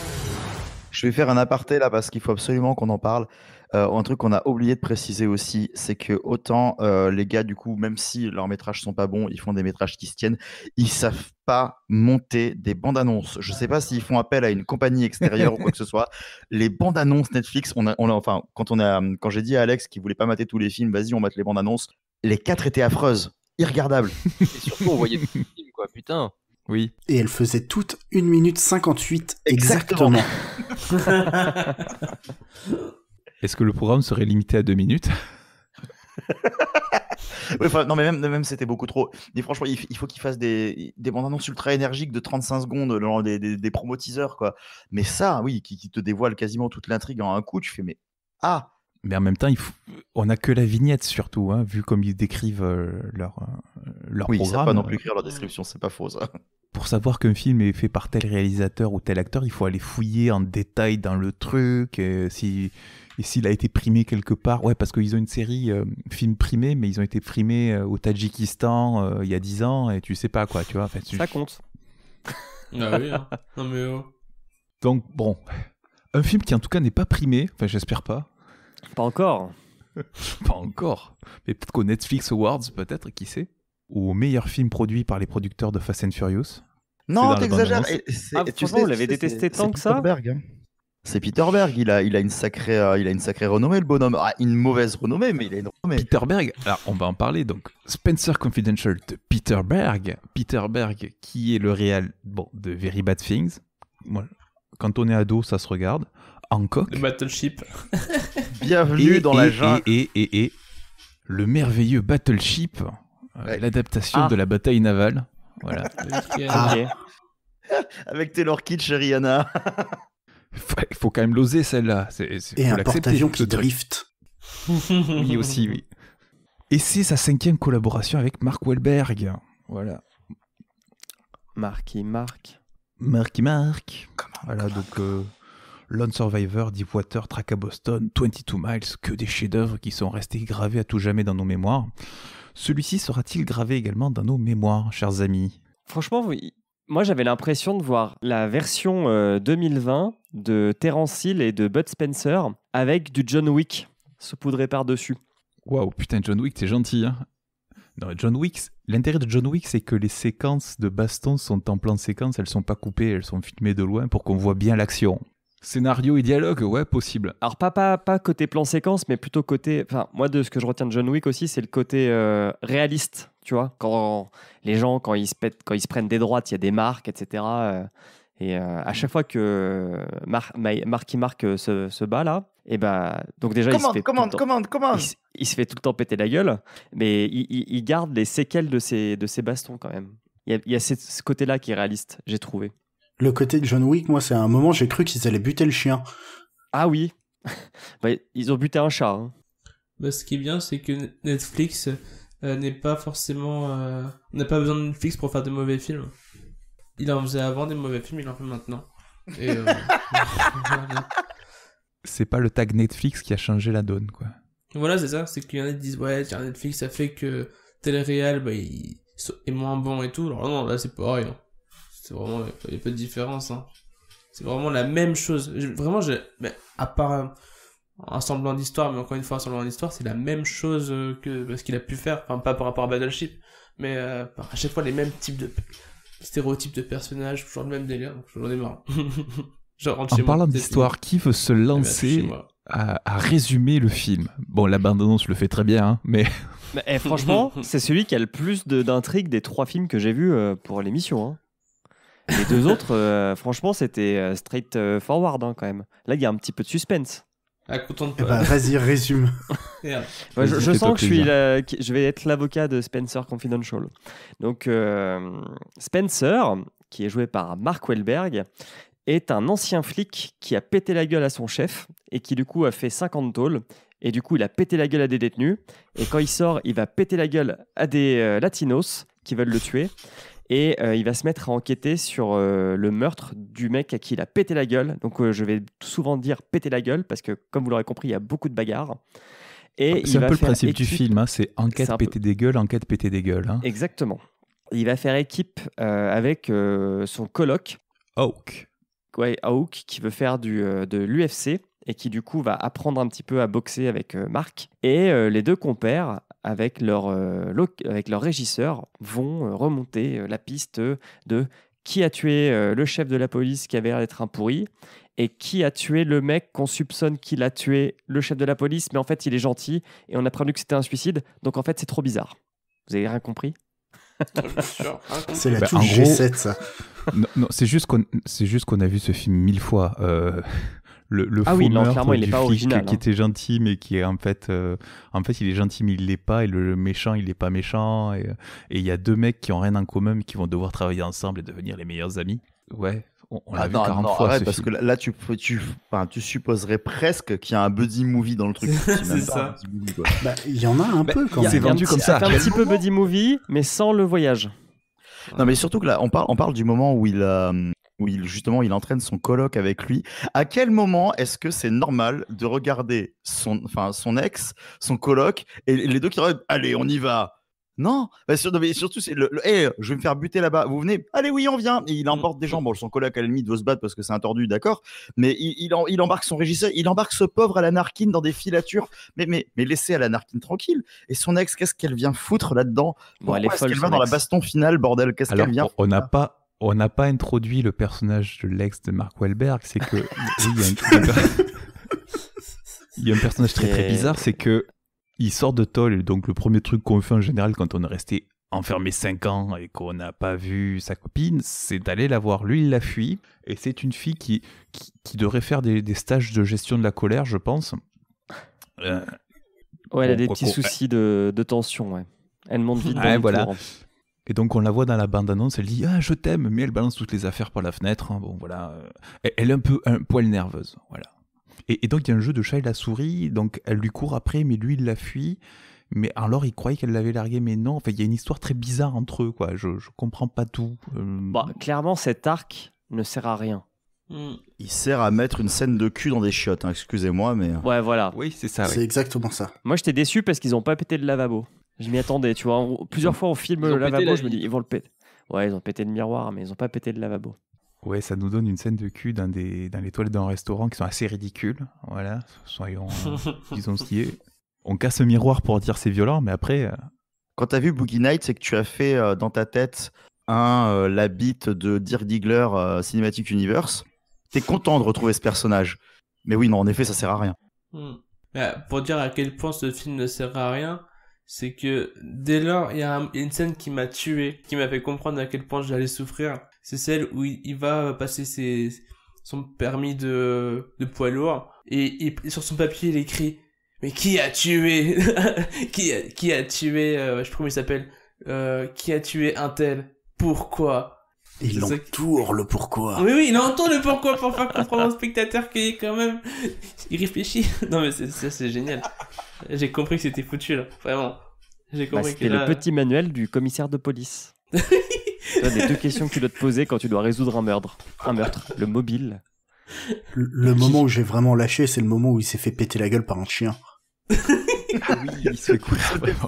Je vais faire un aparté là parce qu'il faut absolument qu'on en parle. Euh, un truc qu'on a oublié de préciser aussi, c'est que autant euh, les gars, du coup, même si leurs métrages sont pas bons, ils font des métrages qui se tiennent, ils savent pas monter des bandes annonces. Je sais pas s'ils font appel à une compagnie extérieure ou quoi que ce soit. Les bandes annonces Netflix, on a, enfin, quand on a, quand j'ai dit à Alex qu'il voulait pas mater tous les films, vas-y, on mate les bandes annonces. Les quatre étaient affreuses, irregardables. Et surtout, on voyait films, quoi, putain. Oui. Et elle faisait toutes 1 minute 58 exactement. exactement. Est-ce que le programme serait limité à deux minutes non, mais même, c'était beaucoup trop. Et franchement, il, faut qu'ils fassent des, des bandes annonces ultra énergiques de 35 secondes, lors des, des, des promotiseurs, quoi. Mais ça, oui, qui, te dévoile quasiment toute l'intrigue en un coup, tu fais, mais ah Mais en même temps, il on n'a que la vignette, surtout, hein, vu comme ils décrivent euh, leur, euh, leur oui, programme. Oui, pas non plus écrire leur description, c'est pas faux, ça. Pour savoir qu'un film est fait par tel réalisateur ou tel acteur, il faut aller fouiller en détail dans le truc. si et s'il a été primé quelque part. Ouais, parce qu'ils ont une série euh, film primé, mais ils ont été primés euh, au Tadjikistan euh, il y a 10 ans, et tu sais pas quoi, tu vois. Ça compte. ah oui, hein. non mais oh. Donc, bon, un film qui en tout cas n'est pas primé, enfin j'espère pas. Pas encore. pas encore. Mais peut-être qu'au Netflix Awards, peut-être, qui sait Ou au meilleur film produit par les producteurs de Fast and Furious. Non, t'exagères. Ah, tu sais, vous l'avez détesté tant que ça. Hein. C'est Peter Berg, il a, une sacrée, euh, il a une sacrée renommée, le bonhomme. Ah, une mauvaise renommée, mais il a une renommée. Peter Berg, alors on va en parler, donc Spencer Confidential de Peter Berg. Peter Berg, qui est le réel bon, de Very Bad Things. Moi, quand on est ado, ça se regarde. Hancock. Le Battleship. Bienvenue dans la jungle. Et, et, et, le merveilleux Battleship, euh, l'adaptation ah. de la bataille navale. Voilà. Ah. Avec Taylor Kitsch et Rihanna il faut quand même l'oser celle-là. Et un porte qui drift. oui, aussi, oui. Et c'est sa cinquième collaboration avec Mark Wahlberg. Voilà. Marky Mark. Marky Mark. voilà, donc euh, Lone Survivor, Deepwater, Track à Boston, 22 Miles, que des chefs-d'œuvre qui sont restés gravés à tout jamais dans nos mémoires. Celui-ci sera-t-il gravé également dans nos mémoires, chers amis Franchement, oui, moi, j'avais l'impression de voir la version 2020 euh, de Terence Hill et de Bud Spencer avec du John Wick saupoudré par-dessus. Waouh, putain, John Wick, t'es gentil. Hein. non, John Wick, l'intérêt de John Wick, c'est que les séquences de baston sont en plan séquence, elles sont pas coupées, elles sont filmées de loin pour qu'on voit bien l'action. Scénario et dialogue, ouais, possible. Alors, pas, pas, côté plan séquence, mais plutôt côté. Enfin, moi, de ce que je retiens de John Wick aussi, c'est le côté euh, réaliste, tu vois. Quand les gens, quand ils se, pètent, quand ils se prennent des droites, il y a des marques, etc. et euh, euh, à chaque fois que Mar qui Marky Mark se, bat là, et eh ben donc déjà il se fait Il, se fait tout le temps péter la gueule, mais il, garde les séquelles de ses, de ses bastons quand même. Il y a, ce côté-là qui est réaliste, j'ai trouvé le côté de John Wick, moi, c'est un moment, j'ai cru qu'ils allaient buter le chien. Ah oui. Bah, ils ont buté un chat. Hein. Bah, ce qui est bien, c'est que Netflix euh, n'est pas forcément. On euh, n'a pas besoin de Netflix pour faire de mauvais films. Il en faisait avant des mauvais films, il en fait maintenant. Euh, c'est pas le tag Netflix qui a changé la donne, quoi. Voilà, c'est ça. C'est qu'il y en a qui disent Ouais, tiens, Netflix, ça fait que tel réel bah, est moins bon et tout. Alors non, là, c'est pas rien vraiment, il y a pas de différence. Hein. C'est vraiment la même chose. vraiment, je, mais à part un, semblant d'histoire, mais encore une fois, un semblant d'histoire, c'est la même chose euh, que bah, ce qu'il a pu faire. Enfin, pas par rapport à Battleship, mais euh, à chaque fois les mêmes types de stéréotypes de personnages, toujours le même délire. Donc j'en ai marre. je en parlant d'histoire, qui veut se eh ben, lancer à, résumer le film Bon, la bande-annonce le fait très bien, hein, mais. Bah, eh, franchement, c'est celui qui a le plus d'intrigue des trois films que j'ai vus euh, pour l'émission. Hein. Les deux autres, euh, franchement, c'était euh, straight euh, forward hein, quand même. Là, il y a un petit peu de suspense. Ah, eh ben, vas-y, résume. je, sens que je, vais être l'avocat de Spencer Confidential. Donc, Spencer, qui est joué par Mark wellberg est un ancien flic qui a pété la gueule à son chef et qui, du coup, a fait 50 tôles. Et du coup, il a pété la gueule à des détenus. Et quand il sort, il va péter la gueule à des latinos qui veulent le tuer et euh, il va se mettre à enquêter sur euh, le meurtre du mec à qui il a pété la gueule. Donc euh, je vais souvent dire péter la gueule parce que comme vous l'aurez compris, il y a beaucoup de bagarres. Ah, c'est un peu le principe du film, hein, c'est enquête péter des gueules, enquête péter des gueules. Hein. Exactement. Il va faire équipe avec son coloc. Hawk. Ouais, Hawk qui veut faire du, de l'UFC et qui du coup va apprendre un petit peu à boxer avec Marc. Et les deux compères avec leur, euh, avec leur régisseur, vont euh, remonter euh, la piste de qui a tué le chef de la police qui avait l'air d'être un pourri et qui a tué le mec qu'on soupçonne qu'il a tué le chef de la police, mais en fait il est gentil et on a prévenu que c'était un suicide, donc en fait c'est trop bizarre. Vous avez rien compris ah, c'est la bah, touche G7 ça. Non, c'est juste qu'on c'est juste qu'on a vu ce film mille fois. Euh, le, le qui était gentil mais qui est en fait euh, en fait il est gentil mais il l'est pas et le, méchant il est pas méchant euh, et il y a deux mecs qui ont rien en commun mais qui vont devoir travailler ensemble et devenir les meilleurs amis ouais on, l'a ah vu 40 fois parce que là tu tu enfin, tu supposerais presque qu'il y a un buddy movie dans le truc c'est ça bah, il y en a un bah, peu quand c'est vendu comme ça un petit peu buddy movie mais sans le voyage non mais surtout que là on parle on parle du moment où il euh, où il, justement il entraîne son colloque avec lui. À quel moment est-ce que c'est normal de regarder son, enfin, son ex, son colloque, et les deux qui regardent, allez, on y va bah, non, mais surtout, c'est le, je vais me faire buter là-bas, vous venez Allez, oui, on vient Et il mm, emporte des gens. Mm. Bon, son colloque à la de doit se battre parce que c'est un tordu, d'accord Mais il, embarque son régisseur, il embarque ce pauvre à la narquine dans des filatures. Mais, mais, mais laissez à la narquine tranquille. Et son ex, qu'est-ce qu'elle vient foutre là-dedans elle est, dans la baston finale, bordel Qu'est-ce qu'elle vient On n'a pas on n'a pas introduit le personnage de l'ex de Mark Wahlberg, c'est que il, y a un personnage très très bizarre, c'est que il sort de Toll, donc le premier truc qu'on fait en général quand on est resté enfermé 5 ans et qu'on n'a pas vu sa copine, c'est d'aller la voir. Lui, il la fuit, et c'est une fille qui, qui, devrait faire des, stages de gestion de la colère, je pense. Euh, ouais, elle a des petits soucis de, de tension, ouais. Elle monte vite dans voilà. Et donc on la voit dans la bande-annonce, elle dit Ah, je t'aime, mais elle balance toutes les affaires par la fenêtre. Hein. Bon, voilà. Elle, est un peu un poil nerveuse. Voilà. Et, donc il y a un jeu de chat et la souris, donc elle lui court après, mais lui il la fuit. Mais alors il croyait qu'elle l'avait largué, mais non. Enfin, il y a une histoire très bizarre entre eux, quoi. Je, je comprends pas tout. Euh, bah, clairement, cet arc ne sert à rien. Hmm. Il sert à mettre une scène de cul dans des chiottes, hein. excusez-moi, mais. Euh. Ouais, voilà. Oui, c'est ça. C'est exactement ça. Moi, j'étais déçu parce qu'ils n'ont pas pété le lavabo. Je m'y attendais, tu vois. plusieurs fois, on filme le lavabo, je me dis, ils vont le péter. Ouais, ils ont pété le miroir, mais ils ont pas pété le lavabo. Ouais, ça nous donne une scène de cul dans, des, les toilettes d'un restaurant qui sont assez ridicules. Voilà, soyons, disons ce qui est. On casse le miroir pour dire c'est violent, mais après. quand euh, Quand t'as vu Boogie Night, c'est que tu as fait euh, dans ta tête un euh, la bite de Dirk Diggler Cinematic Universe. T'es content de retrouver ce personnage. Mais oui, non, en effet, ça sert à rien. Hmm. Bah, pour dire à quel point ce film ne sert à rien, c'est que dès lors, il y, a une scène qui m'a tué, qui m'a fait comprendre à quel point j'allais souffrir. C'est celle où il, va euh, passer ses, son permis de, de poids lourd et, sur son papier, il écrit mais qui a tué qui, a, qui a tué euh, Je sais comment il s'appelle. Euh, qui a tué un tel Pourquoi Il entoure le pourquoi. Oui, oui, il entend le pourquoi pour faire comprendre au spectateur qu'il est quand même. Il réfléchit. Non, mais ça, c'est génial. J'ai compris que c'était foutu là, vraiment. J'ai bah, compris c'était le petit manuel du commissaire de police. Toi, les deux questions que tu dois te poser quand tu dois résoudre un meurtre. Un meurtre, le mobile. le moment où j'ai vraiment lâché, c'est le moment où il s'est fait péter la gueule par un chien. Ah c'est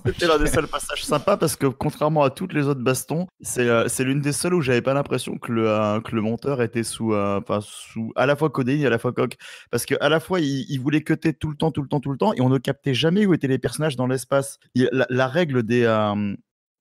C'était l'un des seuls passages sympas parce que contrairement à toutes les autres bastons, c'est euh, l'une des seules où j'avais pas l'impression que, le euh, le monteur était sous, euh, à la fois codéine et à la fois coque. Parce que à la fois, il, voulait cutter tout le temps, tout le temps, tout le temps, et on ne captait jamais où étaient les personnages dans l'espace. La, règle des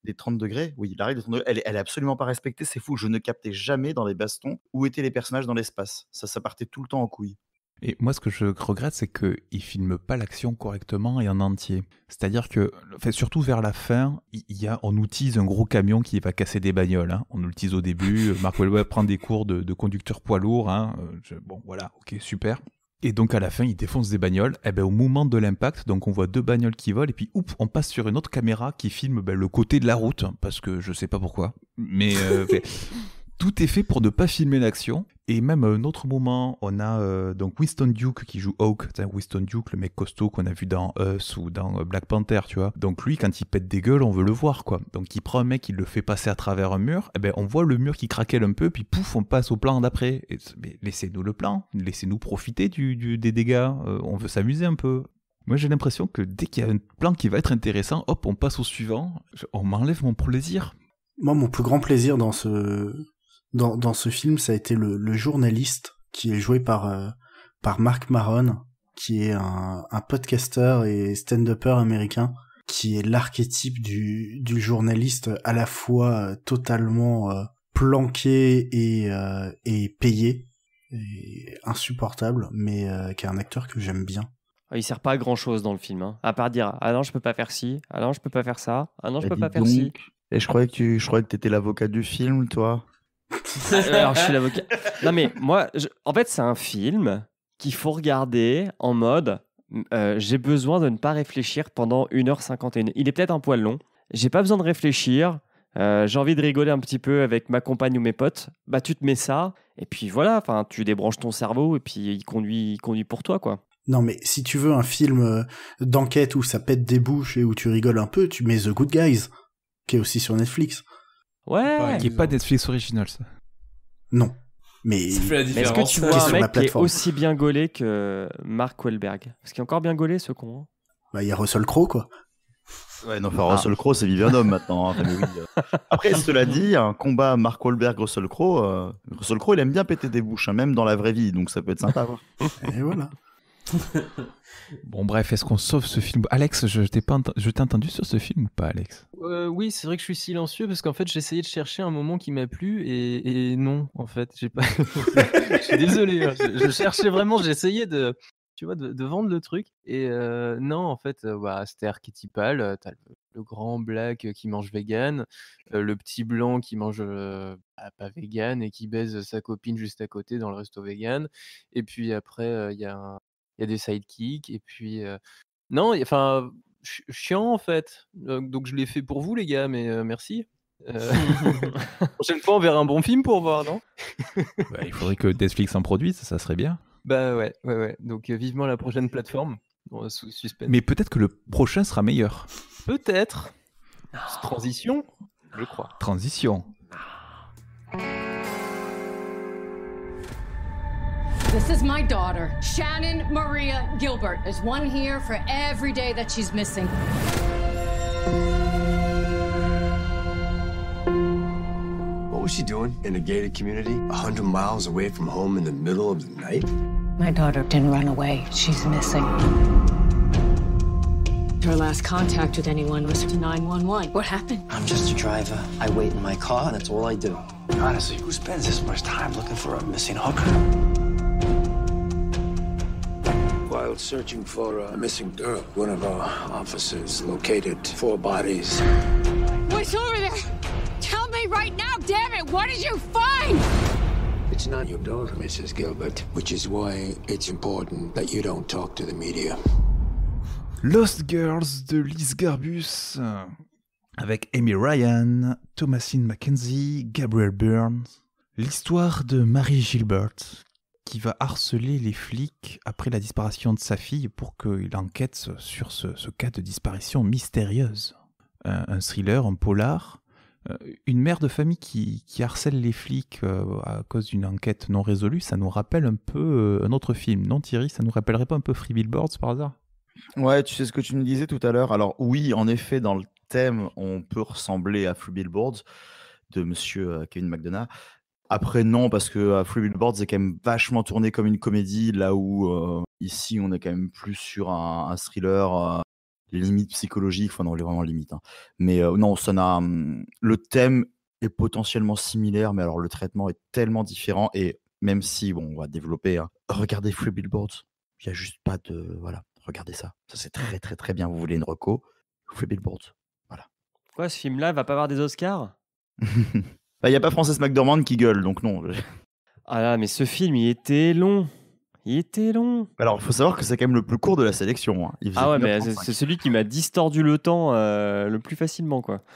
des 30 degrés, oui, la règle des 30 elle, elle est absolument pas respectée, c'est fou. Je ne captais jamais dans les bastons où étaient les personnages dans l'espace. Ça, ça partait tout le temps en couilles et moi, ce que je regrette, c'est qu'il ne filment pas l'action correctement et en entier. C'est-à-dire que, surtout vers la fin, il y a, on utilise un gros camion qui va casser des bagnoles. Hein. On l'utilise au début. Euh, Mark Wellweb prend des cours de, conducteur poids lourd. Hein. Euh, bon, voilà, ok, super. Et donc à la fin, il défonce des bagnoles. Et eh ben au moment de l'impact, donc on voit deux bagnoles qui volent et puis oups, on passe sur une autre caméra qui filme ben, le côté de la route parce que je sais pas pourquoi. Mais euh, ben, tout est fait pour ne pas filmer l'action. Et même euh, un autre moment, on a euh, donc Winston Duke qui joue Hawk. Winston Duke, le mec costaud qu'on a vu dans Us ou dans euh, Black Panther, tu vois. Donc lui, quand il pète des gueules, on veut le voir, quoi. Donc il prend un mec, il le fait passer à travers un mur. Et eh ben on voit le mur qui craquelle un peu, puis pouf, on passe au plan d'après. Mais laissez-nous le plan, laissez-nous profiter du, des dégâts. on veut s'amuser un peu. Moi, j'ai l'impression que dès qu'il y a un plan qui va être intéressant, hop, on passe au suivant. On m'enlève mon plaisir. Moi, mon plus grand plaisir dans ce dans, ce film, ça a été le, le journaliste qui est joué par, euh, par Mark Maron, qui est un, un podcaster et stand-upper américain, qui est l'archétype du, du journaliste à la fois euh, totalement euh, planqué et, et payé, et insupportable, mais qui est un acteur que j'aime bien. Ah, il sert pas à grand chose dans le film, hein. à part dire ah non je peux pas faire ci, ah non je peux pas faire ça, ah non je ne bah, peux pas faire ci. Et je croyais que tu, je croyais que étais l'avocat du film, toi. Alors, je suis l'avocat. Non, mais moi, en fait, c'est un film qu'il faut regarder en mode euh, j'ai besoin de ne pas réfléchir pendant 1h51. Il est peut-être un poil long. J'ai pas besoin de réfléchir. Euh, j'ai envie de rigoler un petit peu avec ma compagne ou mes potes. Bah, tu te mets ça. Et puis voilà, enfin, tu débranches ton cerveau et puis il conduit, il conduit pour toi, quoi. Non, mais si tu veux un film euh, d'enquête où ça pète des bouches et où tu rigoles un peu, tu mets The Good Guys, qui est aussi sur Netflix. Ouais. Qui est pas Netflix original ça Non. Mais est-ce que tu vois un mec est aussi bien gaulé que Mark Wahlberg Parce qu'il est encore bien gaulé ce con. Hein. Bah il y a Russell Crowe quoi. Ouais, non, enfin, ah. Russell Crowe, c'est Homme maintenant. Hein, Après, cela dit, un combat Mark Wahlberg-Russell Crowe, euh, Russell Crowe, il aime bien péter des bouches, hein, même dans la vraie vie, donc ça peut être sympa. Et voilà. bon, bref, est-ce qu'on sauve ce film Alex, je t'ai, je entendu sur ce film ou pas, Alex euh, Oui, c'est vrai que je suis silencieux parce qu'en fait, essayé de chercher un moment qui m'a plu et, non, en fait, j'ai pas. je suis désolé, hein. je, cherchais vraiment, j'essayais de. Tu vois, de, vendre le truc. Et euh, non, en fait, euh, bah, c'était archétypal. T'as le, grand black qui mange vegan, le petit blanc qui mange bah, pas vegan et qui baise sa copine juste à côté dans le resto vegan. Et puis après, il y a un, il y a des sidekicks. Et puis, non, enfin, chiant en fait. donc je l'ai fait pour vous, les gars, mais merci. prochaine fois, on verra un bon film pour voir, non bah, Il faudrait que Netflix en produise, ça serait bien. Bah ouais, ouais, ouais. Donc vivement la prochaine plateforme. Mais peut-être que le prochain sera meilleur. Peut-être. Transition, je crois. Transition. This is my daughter, Shannon Maria Gilbert. There's one here for every day that she's missing. What was she doing in a gated community, 100 miles away from home in the middle of the night? My daughter didn't run away. She's missing. Her last contact with anyone was to 911. What happened? I'm just a driver. I wait in my car, and that's all I do. Honestly, who spends this much time looking for a missing hooker? while searching for a missing girl, one of our officers located four bodies. What's over there? Tell me right now, damn it! What did you find? It's not your daughter, Mrs. Gilbert, which is why it's important that you don't talk to the media. Lost Girls de Liz Garbus, avec Amy Ryan, Thomasine McKenzie, Gabriel Burns. L'histoire de Marie Gilbert, qui va harceler les flics après la disparition de sa fille pour qu'il enquête sur ce, cas de disparition mystérieuse. Euh, un, thriller, un polar, euh, une mère de famille qui, harcèle les flics euh, à cause d'une enquête non résolue, ça nous rappelle un peu un autre film, non Thierry Ça nous rappellerait pas un peu Free Billboards par hasard Ouais, tu sais ce que tu me disais tout à l'heure. Alors oui, en effet, dans le thème, on peut ressembler à Free Billboards de Monsieur Kevin McDonough, après, non, parce que euh, Free Billboards, c'est quand même vachement tourné comme une comédie, là où euh, ici, on est quand même plus sur un, thriller, Les euh, limite psychologique. Enfin, non, vraiment limite. Hein. Mais non, ça n'a. Hum, le thème est potentiellement similaire, mais alors le traitement est tellement différent. Et même si, bon, on va développer. Hein, regardez Free Billboards. Il n'y a juste pas de. Voilà, regardez ça. Ça, c'est très, très, très bien. Vous voulez une reco Free Billboards. Voilà. Quoi, ce film-là va pas avoir des Oscars Il bah, n'y a pas Frances McDormand qui gueule, donc non. Ah là, mais ce film, il était long. Il était long. Alors, il faut savoir que c'est quand même le plus court de la sélection. Hein. Ah ouais, mais c'est celui qui m'a distordu le temps euh, le plus facilement, quoi.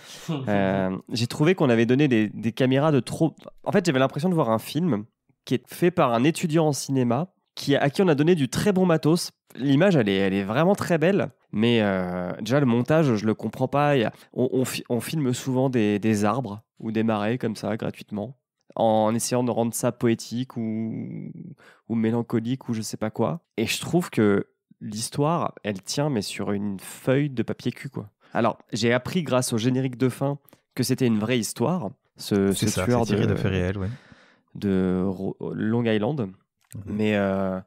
Euh, j'ai trouvé qu'on avait donné des caméras de trop. En fait, j'avais l'impression de voir un film qui est fait par un étudiant en cinéma qui, à qui on a donné du très bon matos. L'image, elle est, elle est vraiment très belle, mais euh, déjà le montage, je le comprends pas. on, filme souvent des, des, arbres ou des marais comme ça, gratuitement, en essayant de rendre ça poétique ou, ou mélancolique ou je sais pas quoi. Et je trouve que l'histoire, elle tient, mais sur une feuille de papier cul, quoi. Alors, j'ai appris grâce au générique de fin que c'était une vraie histoire. Ce, ce tueur de, tiré de faits ouais. de Long Island. Mmh. Mais euh,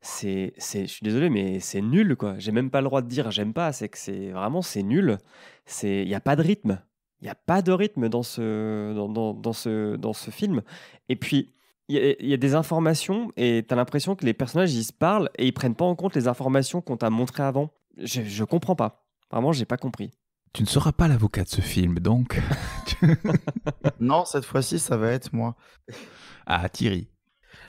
c'est, je suis désolé, mais c'est nul, quoi. J'ai même pas le droit de dire j'aime pas. C'est que c'est vraiment, c'est nul. C'est, il y a pas de rythme. Il y a pas de rythme dans ce, dans, dans, ce, dans ce film. Et puis. Il y, a des informations et tu as l'impression que les personnages ils se parlent et ils prennent pas en compte les informations qu'on t'a montrées avant. Je, je comprends pas. Vraiment, j'ai pas compris. Tu ne seras pas l'avocat de ce film, donc. non, cette fois-ci, ça va être moi. Ah, Thierry.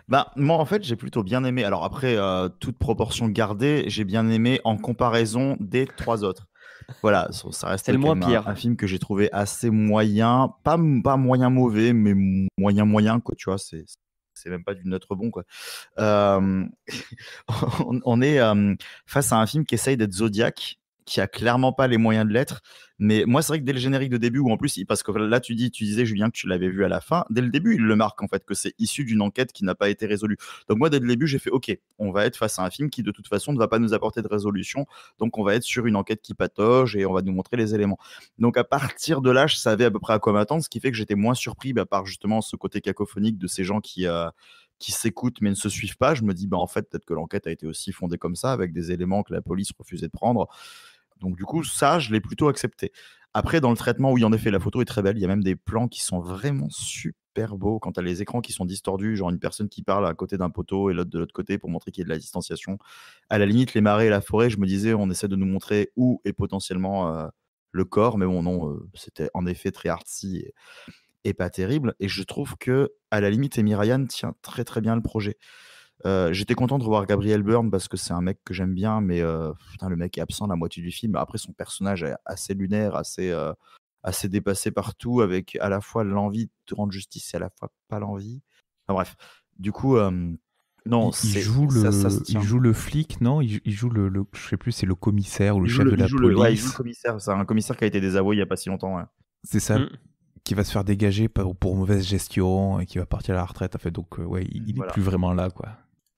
Bah, moi, en fait, j'ai plutôt bien aimé. Alors, après, euh, toute proportion gardée, j'ai bien aimé en comparaison des trois autres. Voilà, ça, reste le moins pire. Un, film que j'ai trouvé assez moyen, pas, pas moyen mauvais, mais moyen moyen, quoi, tu vois, c'est c'est même pas du notre bon quoi. Euh, on, est euh, face à un film qui essaye d'être Zodiac qui a clairement pas les moyens de l'être. Mais moi, c'est vrai que dès le générique de début, ou en plus, parce que là, tu dis, tu disais Julien que tu l'avais vu à la fin. Dès le début, il le marque en fait que c'est issu d'une enquête qui n'a pas été résolue. Donc moi, dès le début, j'ai fait OK, on va être face à un film qui de toute façon ne va pas nous apporter de résolution. Donc on va être sur une enquête qui patauge et on va nous montrer les éléments. Donc à partir de là, je savais à peu près à quoi m'attendre, ce qui fait que j'étais moins surpris bah, par justement ce côté cacophonique de ces gens qui euh, qui s'écoutent mais ne se suivent pas. Je me dis bah en fait peut-être que l'enquête a été aussi fondée comme ça avec des éléments que la police refusait de prendre. Donc, du coup, ça, je l'ai plutôt accepté. Après, dans le traitement, oui, en effet, la photo est très belle. Il y a même des plans qui sont vraiment super beaux. Quand à les écrans qui sont distordus, genre une personne qui parle à côté d'un poteau et l'autre de l'autre côté pour montrer qu'il y a de la distanciation. À la limite, les marais et la forêt, je me disais, on essaie de nous montrer où est potentiellement euh, le corps. Mais bon, non, euh, c'était en effet très artsy et, pas terrible. Et je trouve que, à la limite, Amy Ryan tient très très bien le projet. Euh, j'étais content de revoir Gabriel Byrne parce que c'est un mec que j'aime bien, mais euh, putain, le mec est absent la moitié du film. Après, son personnage est assez lunaire, assez, euh, assez dépassé partout, avec à la fois l'envie de rendre justice et à la fois pas l'envie. bref, du coup, non, il, joue le, il joue le flic, non il, joue le, je sais plus, c'est le commissaire ou le chef de la police. Le, il joue le commissaire, c'est un commissaire qui a été désavoué il y a pas si longtemps. C'est ça. Mm. qui va se faire dégager pour, mauvaise gestion et qui va partir à la retraite. En fait, donc, ouais, il, n'est plus vraiment là, quoi.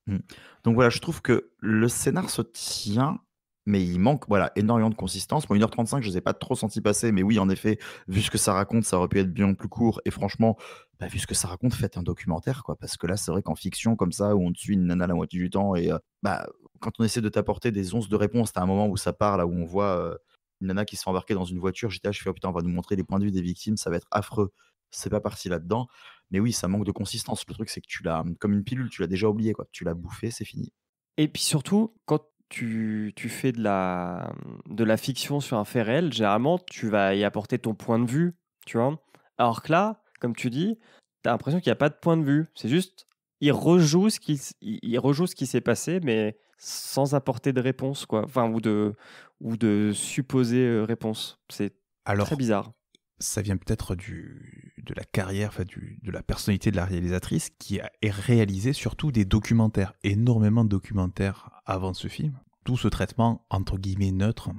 Mmh. Donc voilà, je trouve que le scénar se tient, mais il manque voilà, énormément de consistance. Moi, 1h35, je ne les ai pas trop senti passer, mais oui, en effet, vu ce que ça raconte, ça aurait pu être bien plus court. Et franchement, bah, vu ce que ça raconte, faites un documentaire, quoi. Parce que là, c'est vrai qu'en fiction, comme ça, où on te suit une nana la moitié du temps, et euh, bah, quand on essaie de t'apporter des onces de réponse, t'as un moment où ça part, là, où on voit euh, une nana qui se fait embarquer dans une voiture, j'étais là, je fais, oh, putain, on va nous montrer les points de vue des victimes, ça va être affreux c'est pas parti là-dedans. Mais oui, ça manque de consistance. Le truc, c'est que tu l'as, mmh, comme une pilule, tu l'as déjà oublié, quoi. Tu l'as bouffé, c'est fini. Et puis surtout, quand tu, tu, fais de la, mmh, de la fiction sur un fait réel, généralement, tu vas y apporter ton point de vue, tu vois. Alors que là, comme tu dis, t'as l'impression qu'il n'y a pas de point de vue. C'est juste, il rejoue ce qui, il, rejoue ce qui s'est passé, mais sans apporter de réponse, quoi. Enfin, ou de, ou de supposer réponse. C'est très bizarre ça vient peut-être du, de la carrière, enfin du, de la personnalité de la réalisatrice qui a réalisé surtout des documentaires, énormément de documentaires avant ce film. Tout ce traitement entre guillemets neutre,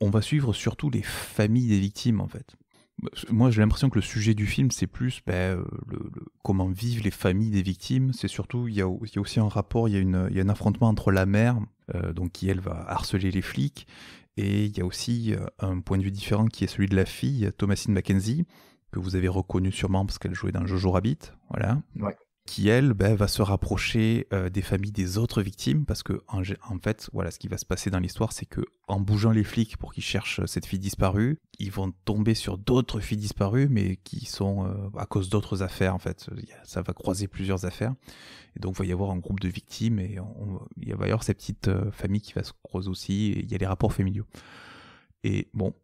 on va suivre surtout les familles des victimes en fait. Moi j'ai l'impression que le sujet du film c'est plus ben, euh, le, comment vivent les familles des victimes, c'est surtout, il y, a, aussi un rapport, il y a, une, il y a un affrontement entre la mère, euh, donc qui elle va harceler les flics, et il y a aussi euh, un point de vue différent qui est celui de la fille, Thomasine Mackenzie, que vous avez reconnue sûrement parce qu'elle jouait dans Jojo Rabbit. Voilà. Ouais qui elle ben, va se rapprocher euh, des familles des autres victimes parce que en, fait voilà ce qui va se passer dans l'histoire c'est que en bougeant les flics pour qu'ils cherchent euh, cette fille disparue ils vont tomber sur d'autres filles disparues mais qui sont euh, à cause d'autres affaires en fait ça va croiser plusieurs affaires et donc il va y avoir un groupe de victimes et il va y avoir cette petite famille qui va se croiser aussi et il y a les rapports familiaux et bon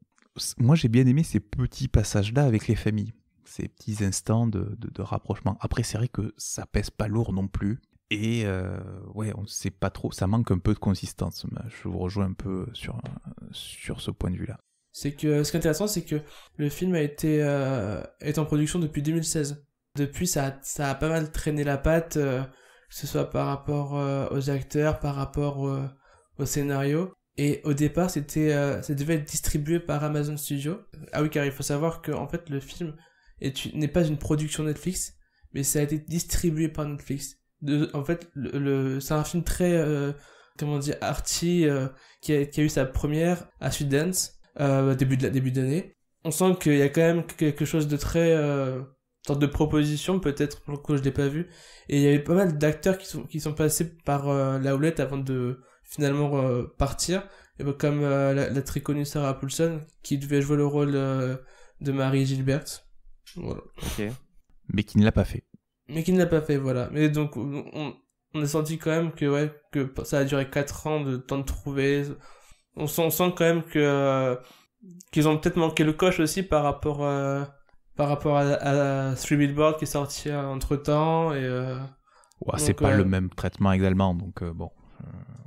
moi j'ai bien aimé ces petits passages là avec les familles ces petits instants de, de, rapprochement. Après, c'est vrai que ça pèse pas lourd non plus. Et euh, ouais, on sait pas trop, ça manque un peu de consistance. Je vous rejoins un peu sur, sur ce point de vue-là. C'est que ce qui est intéressant, c'est que le film a été euh, est en production depuis 2016. Depuis, ça a, ça a pas mal traîné la patte, euh, que ce soit par rapport aux acteurs, par rapport au scénario. Et au départ, c'était, ça devait être distribué par Amazon Studio. Ah oui, car il faut savoir que fait, le film et tu n'est pas une production Netflix, mais ça a été distribué par Netflix. De, en fait, le, c'est un film très, euh, comment dire, arty, euh, qui, a, qui, a, eu sa première à Sundance, euh, début de la, début d'année. On sent qu'il y a quand même quelque chose de très, euh, sorte de proposition peut-être pour le coup je l'ai pas vu et il y avait pas mal d'acteurs qui sont qui sont passés par la houlette avant de finalement partir et ben, comme la, la, très connue Sarah Paulson qui devait jouer le rôle de Marie Gilbert mais qui ne l'a pas fait. Mais qui ne l'a pas fait, voilà. Mais donc, on, a senti quand même que, ouais, que ça a duré 4 ans de temps de trouver. On, on sent quand même que euh, qu'ils ont peut-être manqué le coche aussi par rapport, euh, par rapport à, à, Three qui est sorti euh, entre temps. Et, ouais, c'est pas le même traitement également, donc bon.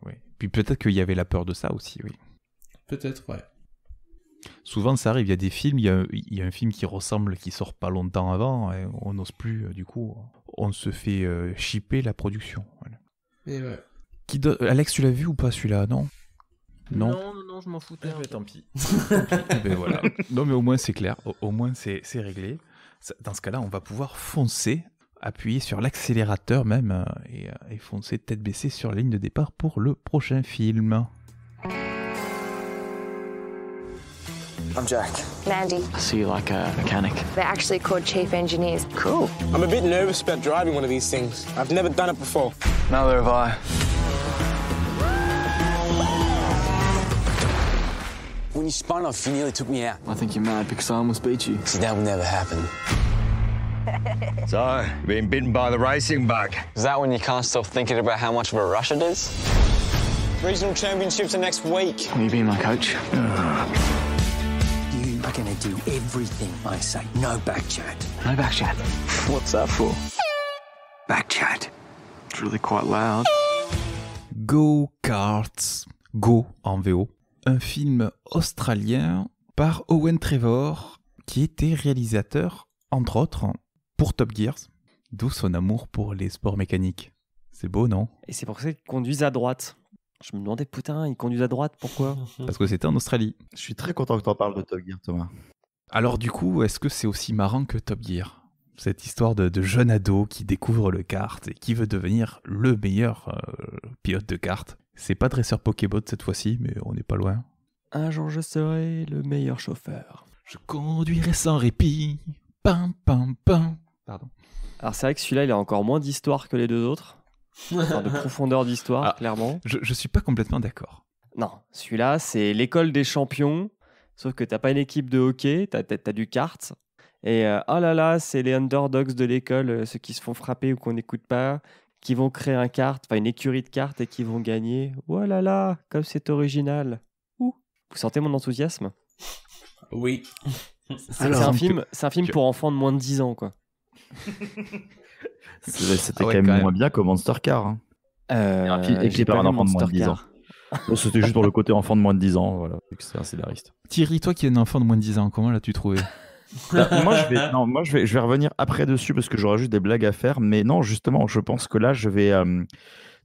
oui. Puis peut-être qu'il y avait la peur de ça aussi, oui. Peut-être, ouais. Souvent, ça arrive. Il y a des films, il y a, un film qui ressemble, qui sort pas longtemps avant, hein, et on n'ose plus, euh, du coup, on se fait chiper euh, la production. qui Alex, tu l'as vu ou pas celui-là Non non. non, non, je m'en foutais. mais eh ben, tant pis. Eh ben, non, mais au moins c'est clair, au, moins c'est réglé. Dans ce cas-là, on va pouvoir foncer, appuyer sur l'accélérateur même euh, et, et foncer tête baissée sur la ligne de départ pour le prochain film. I'm Jack. Mandy. I see you like a mechanic. They're actually called chief engineers. Cool. I'm a bit nervous about driving one of these things. I've never done it before. Neither have I. When you spun off, you nearly took me out. I think you're mad because I almost beat you. See, that will never happen. so, being bitten by the racing bug. Is that when you can't stop thinking about how much of a rush it is? Regional championships are next week. Will you be my coach? Uh, do everything No back No back What's for? Back quite loud. Go Karts. Go en VO. Un film australien par Owen Trevor, qui était réalisateur, entre autres, pour Top Gears, d'où son amour pour les sports mécaniques. C'est beau, non Et c'est pour ça qu'ils conduisent à droite. Je me demandais, putain, ils conduisent à droite, pourquoi Parce que c'était en Australie. Je suis très content que tu en parles de Top Gear, Thomas. Alors du coup, est-ce que c'est aussi marrant que Top Gear Cette histoire de, jeune ado qui découvre le kart et qui veut devenir le meilleur euh, pilote de kart. C'est pas dresseur Pokébot cette fois-ci, mais on n'est pas loin. Un jour je serai le meilleur chauffeur. Je conduirai sans répit. Pam, pam, pam. Pardon. Alors c'est vrai que celui-là, il a encore moins d'histoire que les deux autres de profondeur d'histoire, ah, clairement. Je, ne suis pas complètement d'accord. Non, celui-là, c'est l'école des champions, sauf que t'as pas une équipe de hockey, t'as as, as, du kart. Et euh, oh là là, c'est les underdogs de l'école, euh, ceux qui se font frapper ou qu'on n'écoute pas, qui vont créer un kart, enfin une écurie de cartes et qui vont gagner. Oh là là, comme c'est original. Vous sentez mon enthousiasme Oui. C'est un, film, un film pour enfants de moins de 10 ans, quoi. C'était ah quand, même moins bien que Monster Car. Hein. Euh, et, qui par un enfant de moins de 10 ans. C'était juste pour le côté enfant de moins de 10 ans, voilà, c'est Thierry, toi qui es un enfant de moins de 10 ans, comment l'as-tu trouvé bah, moi, je vais, non, moi je, vais, je vais revenir après dessus parce que j'aurai juste des blagues à faire. Mais non, justement, je pense que là, je vais. Euh,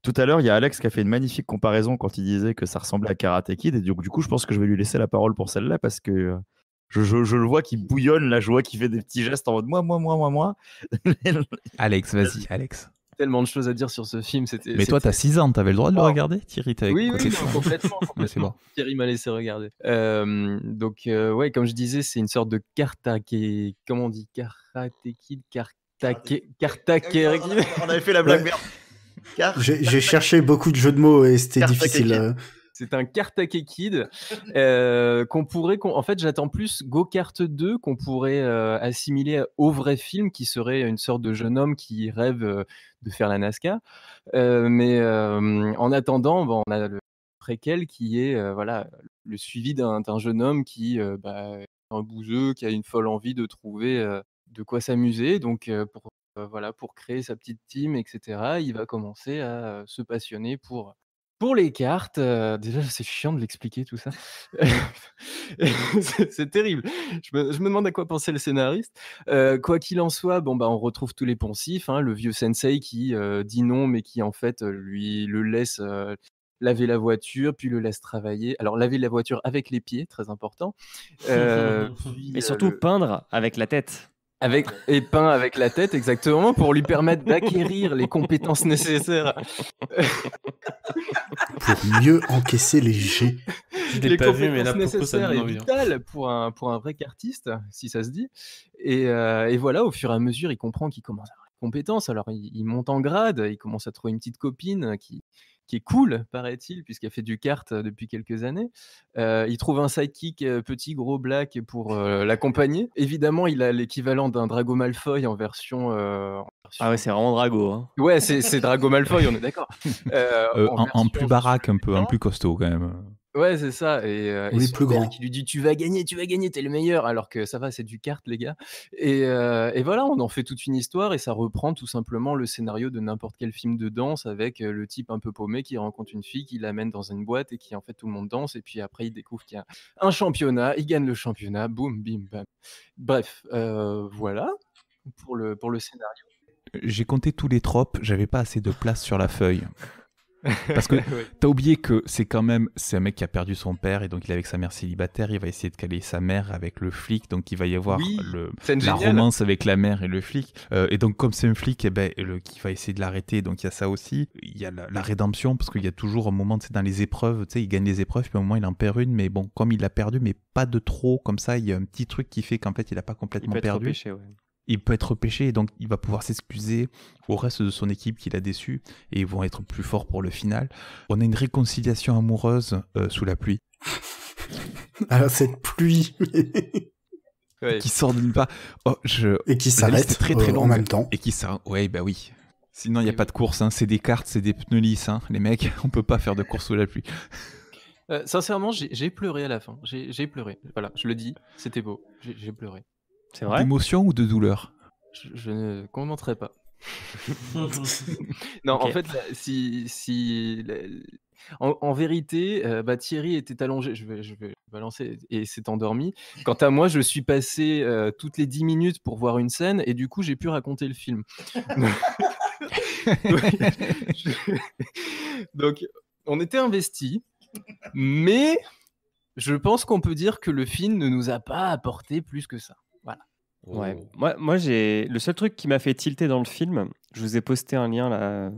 tout à l'heure, il y a Alex qui a fait une magnifique comparaison quand il disait que ça ressemblait à Karate Kid. Et du du coup je pense que je vais lui laisser la parole pour celle-là parce que euh, je, le vois qui bouillonne, la joie, qui fait des petits gestes en mode moi, moi, moi, moi, moi. Alex, vas-y, Alex. Tellement de choses à dire sur ce film. C'était, mais toi, t'as 6 ans, t'avais le droit de le oh. regarder, Thierry Oui, oui complètement. C'est Bon. Thierry m'a laissé regarder. Euh, donc, euh, ouais, comme je disais, c'est une sorte de qui comment on dit Karate Kid, ah On avait fait la blague, J'ai cherché beaucoup de jeux de mots et c'était difficile. Euh. C'est un Kartake Kid euh, qu'on pourrait. en fait, j'attends plus Go Kart 2 qu'on pourrait euh, assimiler au vrai film qui serait une sorte de jeune homme qui rêve euh, de faire la NASCAR. mais en attendant, bah, on a le préquel qui est voilà le suivi d'un jeune homme qui bah, est un bouseux, qui a une folle envie de trouver de quoi s'amuser. Donc pour voilà, pour créer sa petite team, etc. Il va commencer à se passionner pour pour les cartes, euh, déjà c'est chiant de l'expliquer tout ça. c'est terrible. Je me, demande à quoi pensait le scénariste. Euh, quoi qu'il en soit, bon bah on retrouve tous les poncifs, hein, le vieux sensei qui euh, dit non mais qui en fait lui le laisse laver la voiture, puis le laisse travailler. Alors laver la voiture avec les pieds, très important. et surtout peindre avec la tête. Avec, et peint avec la tête, exactement, pour lui permettre d'acquérir les compétences nécessaires. pour mieux encaisser les jets. Je les pas vu, mais là, nécessaires et hein. vitales pour un, pour un vrai artiste, si ça se dit. Et, euh, et, voilà, au fur et à mesure, il comprend qu'il commence à avoir des compétences. Alors, il, il monte en grade, il commence à trouver une petite copine qui, qui cool, paraît-il, a fait du kart depuis quelques années. il trouve un sidekick petit gros black pour l'accompagner. Évidemment, il a l'équivalent d'un Drago Malfoy en version. Ah ouais, c'est vraiment Drago. Hein. Ouais, c'est Drago Malfoy, on est d'accord. Euh, euh, en, plus baraque, un peu, un plus costaud quand même. Ouais, c'est ça. Et, plus grand. qui lui dit Tu vas gagner, tu vas gagner, t'es le meilleur. Alors que ça va, c'est du kart, les gars. Et, voilà, on en fait toute une histoire et ça reprend tout simplement le scénario de n'importe quel film de danse avec le type un peu paumé qui rencontre une fille, qui l'amène dans une boîte et qui en fait tout le monde danse. Et puis après, il découvre qu'il y a un championnat, il gagne le championnat, boum, bim, bam. Bref, voilà pour le, pour le scénario. J'ai compté tous les tropes, j'avais pas assez de place sur la feuille. Parce que t'as oublié que c'est quand même, c'est un mec qui a perdu son père et donc il est avec sa mère célibataire, il va essayer de caler sa mère avec le flic, donc il va y avoir le, la romance avec la mère et le flic. Euh, et donc comme c'est un flic, et eh ben, le, qui va essayer de l'arrêter, donc il y a ça aussi. Il y a la, rédemption, parce qu'il y a toujours un moment, tu dans les épreuves, tu sais, il gagne les épreuves, puis au moment il en perd une, mais bon, comme il l'a perdu, mais pas de trop, comme ça, il y a un petit truc qui fait qu'en fait il a pas complètement perdu. ouais il peut être et donc il va pouvoir s'excuser au reste de son équipe qu'il a déçu et ils vont être plus forts pour le final. On a une réconciliation amoureuse euh, sous la pluie. Alors cette pluie qui sort d'une pas oh, et qui s'arrête très très euh, en même temps et qui s'arrête. Ouais bah oui. Sinon il n'y a pas de course, hein. c'est des cartes, c'est des pneus lisses, hein. les mecs. On peut pas faire de course sous la pluie. Euh, sincèrement, j'ai pleuré à la fin. J'ai pleuré. Voilà, je le dis, c'était beau. J'ai pleuré. C'est vrai. D'émotion ou de douleur je, ne commenterai pas. non, en fait, si, si en, vérité, euh, bah, Thierry était allongé, je vais, je vais balancer, et s'est endormi. Quant à moi, je suis passé euh, toutes les 10 minutes pour voir une scène, et du coup, j'ai pu raconter le film. Donc, on était investis, mais je pense qu'on peut dire que le film ne nous a pas apporté plus que ça. Ouais. Oh. Moi, moi j'ai le seul truc qui m'a fait tilter dans le film, je vous ai posté un lien là,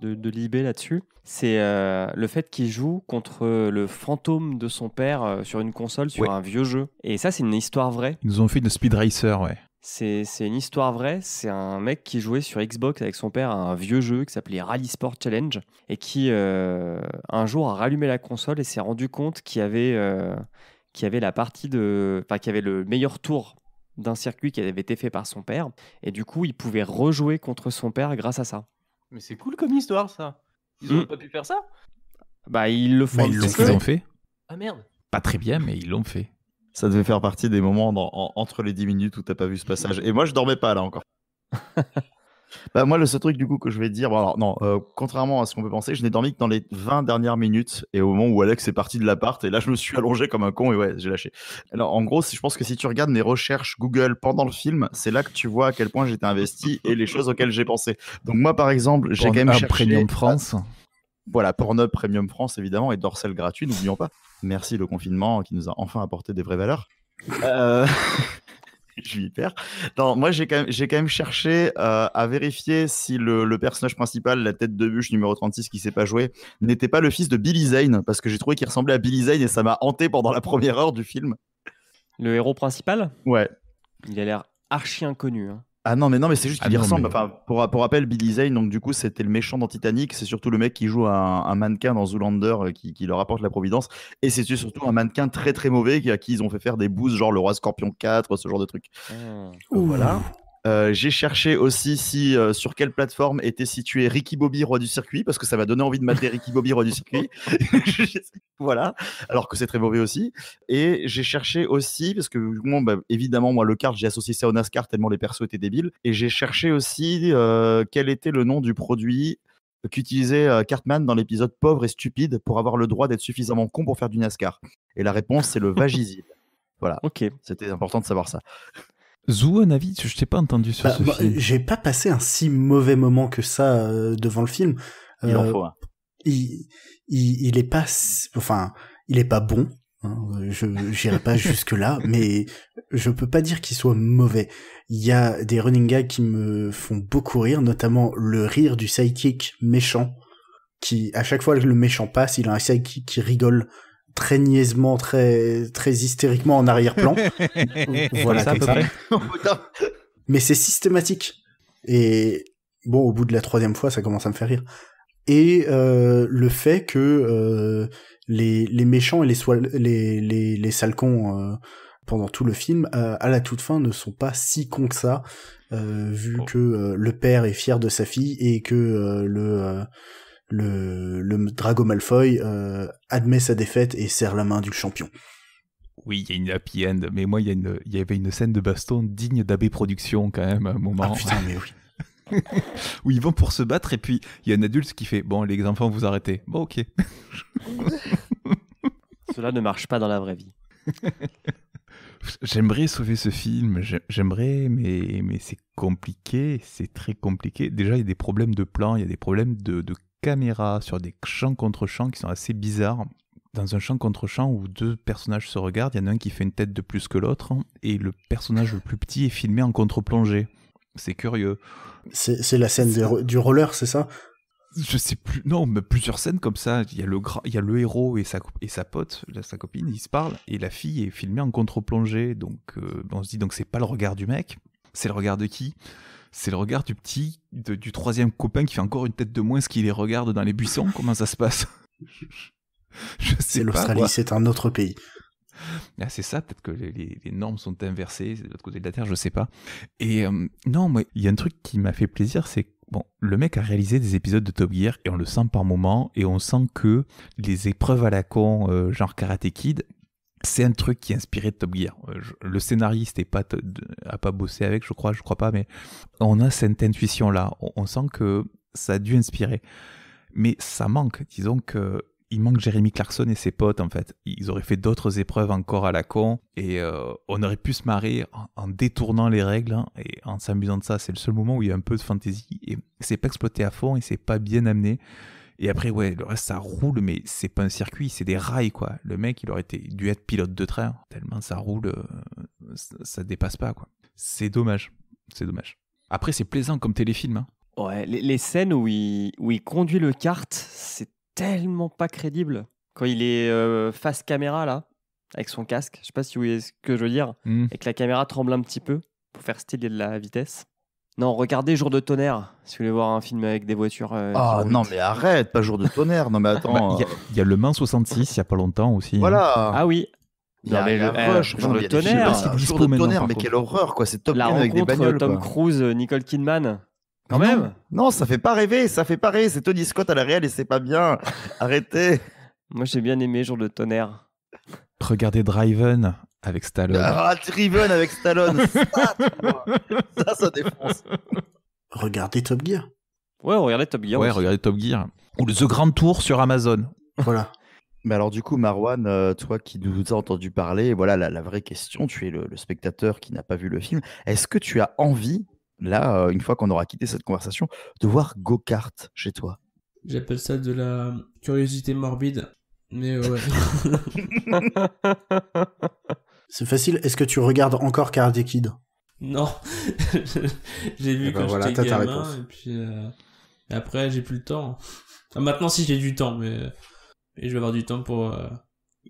de, de là-dessus, c'est euh, le fait qu'il joue contre le fantôme de son père euh, sur une console, sur un vieux jeu. Et ça, c'est une histoire vraie. Ils nous ont fait de Speed Racer, ouais. C'est une histoire vraie. C'est un mec qui jouait sur Xbox avec son père à un vieux jeu qui s'appelait Rally Sport Challenge et qui, euh, un jour, a rallumé la console et s'est rendu compte qu'il y avait. qu'il y avait la partie de, enfin, qu'il y avait le meilleur tour d'un circuit qui avait été fait par son père. Et du coup, il pouvait rejouer contre son père grâce à ça. Mais c'est cool comme histoire, ça. Ils n'ont hmm. pas pu faire ça Bah, ils le font. Bah, ils l'ont fait. Ah merde. Pas très bien, mais ils l'ont fait. Ça devait faire partie des moments entre les 10 minutes où t'as pas vu ce passage. Et moi, je dormais pas là encore. Bah, moi, le seul truc du coup que je vais dire, bon, non, euh, contrairement à ce qu'on peut penser, je n'ai dormi que dans les 20 dernières minutes et au moment où Alex est parti de l'appart, et là, je me suis allongé comme un con et ouais, j'ai lâché. Alors, en gros, je pense que si tu regardes mes recherches Google pendant le film, c'est là que tu vois à quel point j'étais investi et les choses auxquelles j'ai pensé. Donc, moi, par exemple, j'ai quand même cherché. Premium France. Voilà, Pornhub Premium France, évidemment, et Dorsel gratuit, n'oublions pas. Merci le confinement qui nous a enfin apporté des vraies valeurs. Euh... je moi, j'ai quand, même cherché euh, à vérifier si le, personnage principal, la tête de bûche numéro 36 qui s'est pas joué, n'était pas le fils de Billy Zane, parce que j'ai trouvé qu'il ressemblait à Billy Zane et ça m'a hanté pendant la première heure du film. Le héros principal Ouais. Il a l'air archi inconnu. Hein. Ah non, mais non, mais c'est juste ah qu'il y ressemble. Enfin, pour, pour rappel, Billy Zane, donc du coup, c'était le méchant dans Titanic. C'est surtout le mec qui joue un, mannequin dans Zoolander euh, qui, leur apporte la providence. Et c'est surtout un mannequin très très mauvais à qui ils ont fait faire des boosts, genre le roi Scorpion 4, ce genre de truc. Hmm. Voilà. Euh, j'ai cherché aussi si euh, sur quelle plateforme était situé Ricky Bobby, roi du circuit, parce que ça m'a donné envie de mater Ricky Bobby, roi du circuit. voilà, alors que c'est très mauvais aussi. Et j'ai cherché aussi, parce que bah, évidemment, moi, le kart, j'ai associé ça au NASCAR tellement les persos étaient débiles. Et j'ai cherché aussi euh, quel était le nom du produit qu'utilisait Cartman dans l'épisode Pauvre et stupide pour avoir le droit d'être suffisamment con pour faire du NASCAR. Et la réponse, c'est le Vagisil. Voilà. Ok. C'était important de savoir ça. Zou, un avis Je t'ai pas entendu sur bah, ce bah, J'ai pas passé un si mauvais moment que ça euh, devant le film. il en euh, Il, il, est pas, enfin, il est pas bon. Hein, je j'irai pas jusque là, mais je peux pas dire qu'il soit mauvais. Il y a des running gags qui me font beaucoup rire, notamment le rire du sidekick méchant, qui à chaque fois que le méchant passe, il a un sidekick qui rigole très niaisement, très très hystériquement en arrière-plan. voilà. Ça, Mais c'est systématique. Et bon, au bout de la troisième fois, ça commence à me faire rire. Et euh, le fait que euh, les, les méchants et les les les, les salcons euh, pendant tout le film, à la toute fin, ne sont pas si cons que ça, vu oh. que le père est fier de sa fille et que le le, le Drago Malfoy euh, admet sa défaite et serre la main du champion. Oui, il y a une happy end, mais moi, il y, avait une scène de baston digne d'abbé production quand même à un moment. Ah putain, mais oui. où ils vont pour se battre et puis il y a un adulte qui fait bon les enfants vous arrêtez bon ok cela ne marche pas dans la vraie vie j'aimerais sauver ce film j'aimerais mais mais c'est compliqué c'est très compliqué déjà il y a des problèmes de plan il y a des problèmes de caméra, sur des champs contre champs qui sont assez bizarres. Dans un champ contre champ où deux personnages se regardent, il y en a un qui fait une tête de plus que l'autre, hein, et le personnage le plus petit est filmé en contre-plongée. C'est curieux. C'est la scène du roller, c'est ça je sais plus, non, mais plusieurs scènes comme ça. Il y a le, y a le héros et sa, et sa pote, sa copine, ils se parlent, et la fille est filmée en contre-plongée. Donc, euh, on se dit, donc c'est pas le regard du mec, c'est le regard de qui c'est le regard du petit, du troisième copain qui fait encore une tête de moins, ce qu'il les regarde dans les buissons. Comment ça se passe Je sais L'Australie, c'est un autre pays. Ah, c'est ça, peut-être que les, normes sont inversées, c'est de l'autre côté de la Terre, je sais pas. Et euh, non, moi, il y a un truc qui m'a fait plaisir, c'est bon, le mec a réalisé des épisodes de Top Gear et on le sent par moments et on sent que les épreuves à la con, euh, genre Karate Kid, c'est un truc qui est inspiré de Top Gear. Euh, le scénariste n'a pas, pas bossé avec, je crois, je crois pas, mais on a cette intuition-là. On, sent que ça a dû inspirer. Mais ça manque. Disons que il manque Jeremy Clarkson et ses potes, en fait. Ils auraient fait d'autres épreuves encore à la con, et euh, on aurait pu se marrer en, détournant les règles, hein, et en s'amusant de ça. C'est le seul moment où il y a un peu de fantaisie, et c'est pas exploité à fond, et c'est pas bien amené. Et après, ouais, le reste, ça roule, mais c'est pas un circuit, c'est des rails, quoi. Le mec, il aurait été, dû être pilote de train, tellement ça roule, euh, ça, dépasse pas, quoi. C'est dommage, c'est dommage. Après, c'est plaisant comme téléfilm. Hein. Ouais, les, scènes où il, conduit le kart, c'est tellement pas crédible. Quand il est euh, face caméra, là, avec son casque, je sais pas si vous voyez ce que je veux dire, hmm. et que la caméra tremble un petit peu pour faire style de la vitesse. Non, regardez Jour de tonnerre, si vous voulez voir un film avec des voitures. Euh, ah non, mais arrête, pas Jour de tonnerre, non mais attends. Bah, il y, a Le Mans 66, il n'y a pas longtemps aussi. Hein. Voilà. Ah oui. Il y Jour de tonnerre. mais quelle horreur quoi, c'est Top avec des euh, bagnoles, Tom Cruise, euh, Nicole Kidman. Quand même Non, ça fait pas rêver, ça fait pas rêver. C'est Tony Scott à la réelle et c'est pas bien. Arrêtez Moi j'ai bien aimé Jour de tonnerre. Regardez Driven, avec Stallone. Ah, Driven avec Stallone. ça, ça, ça, défonce. Regardez Top Gear. Ouais, regardez Top Gear. Ouais, regardez Top Gear. Ou The Grand Tour sur Amazon. Voilà. Mais alors du coup, Marwan, euh, toi qui nous as entendu parler, voilà la, vraie question, tu es le, spectateur qui n'a pas vu le film, est-ce que tu as envie, là, euh, une fois qu'on aura quitté cette conversation, de voir Go-Kart chez toi J'appelle ça de la curiosité morbide, mais euh, ouais. C'est facile. Est-ce que tu regardes encore Karate Kid Non. j'ai vu eh ben quand voilà, j'étais gamin. et puis euh, après, j'ai plus le temps. maintenant, si j'ai du temps, mais je vais avoir du temps pour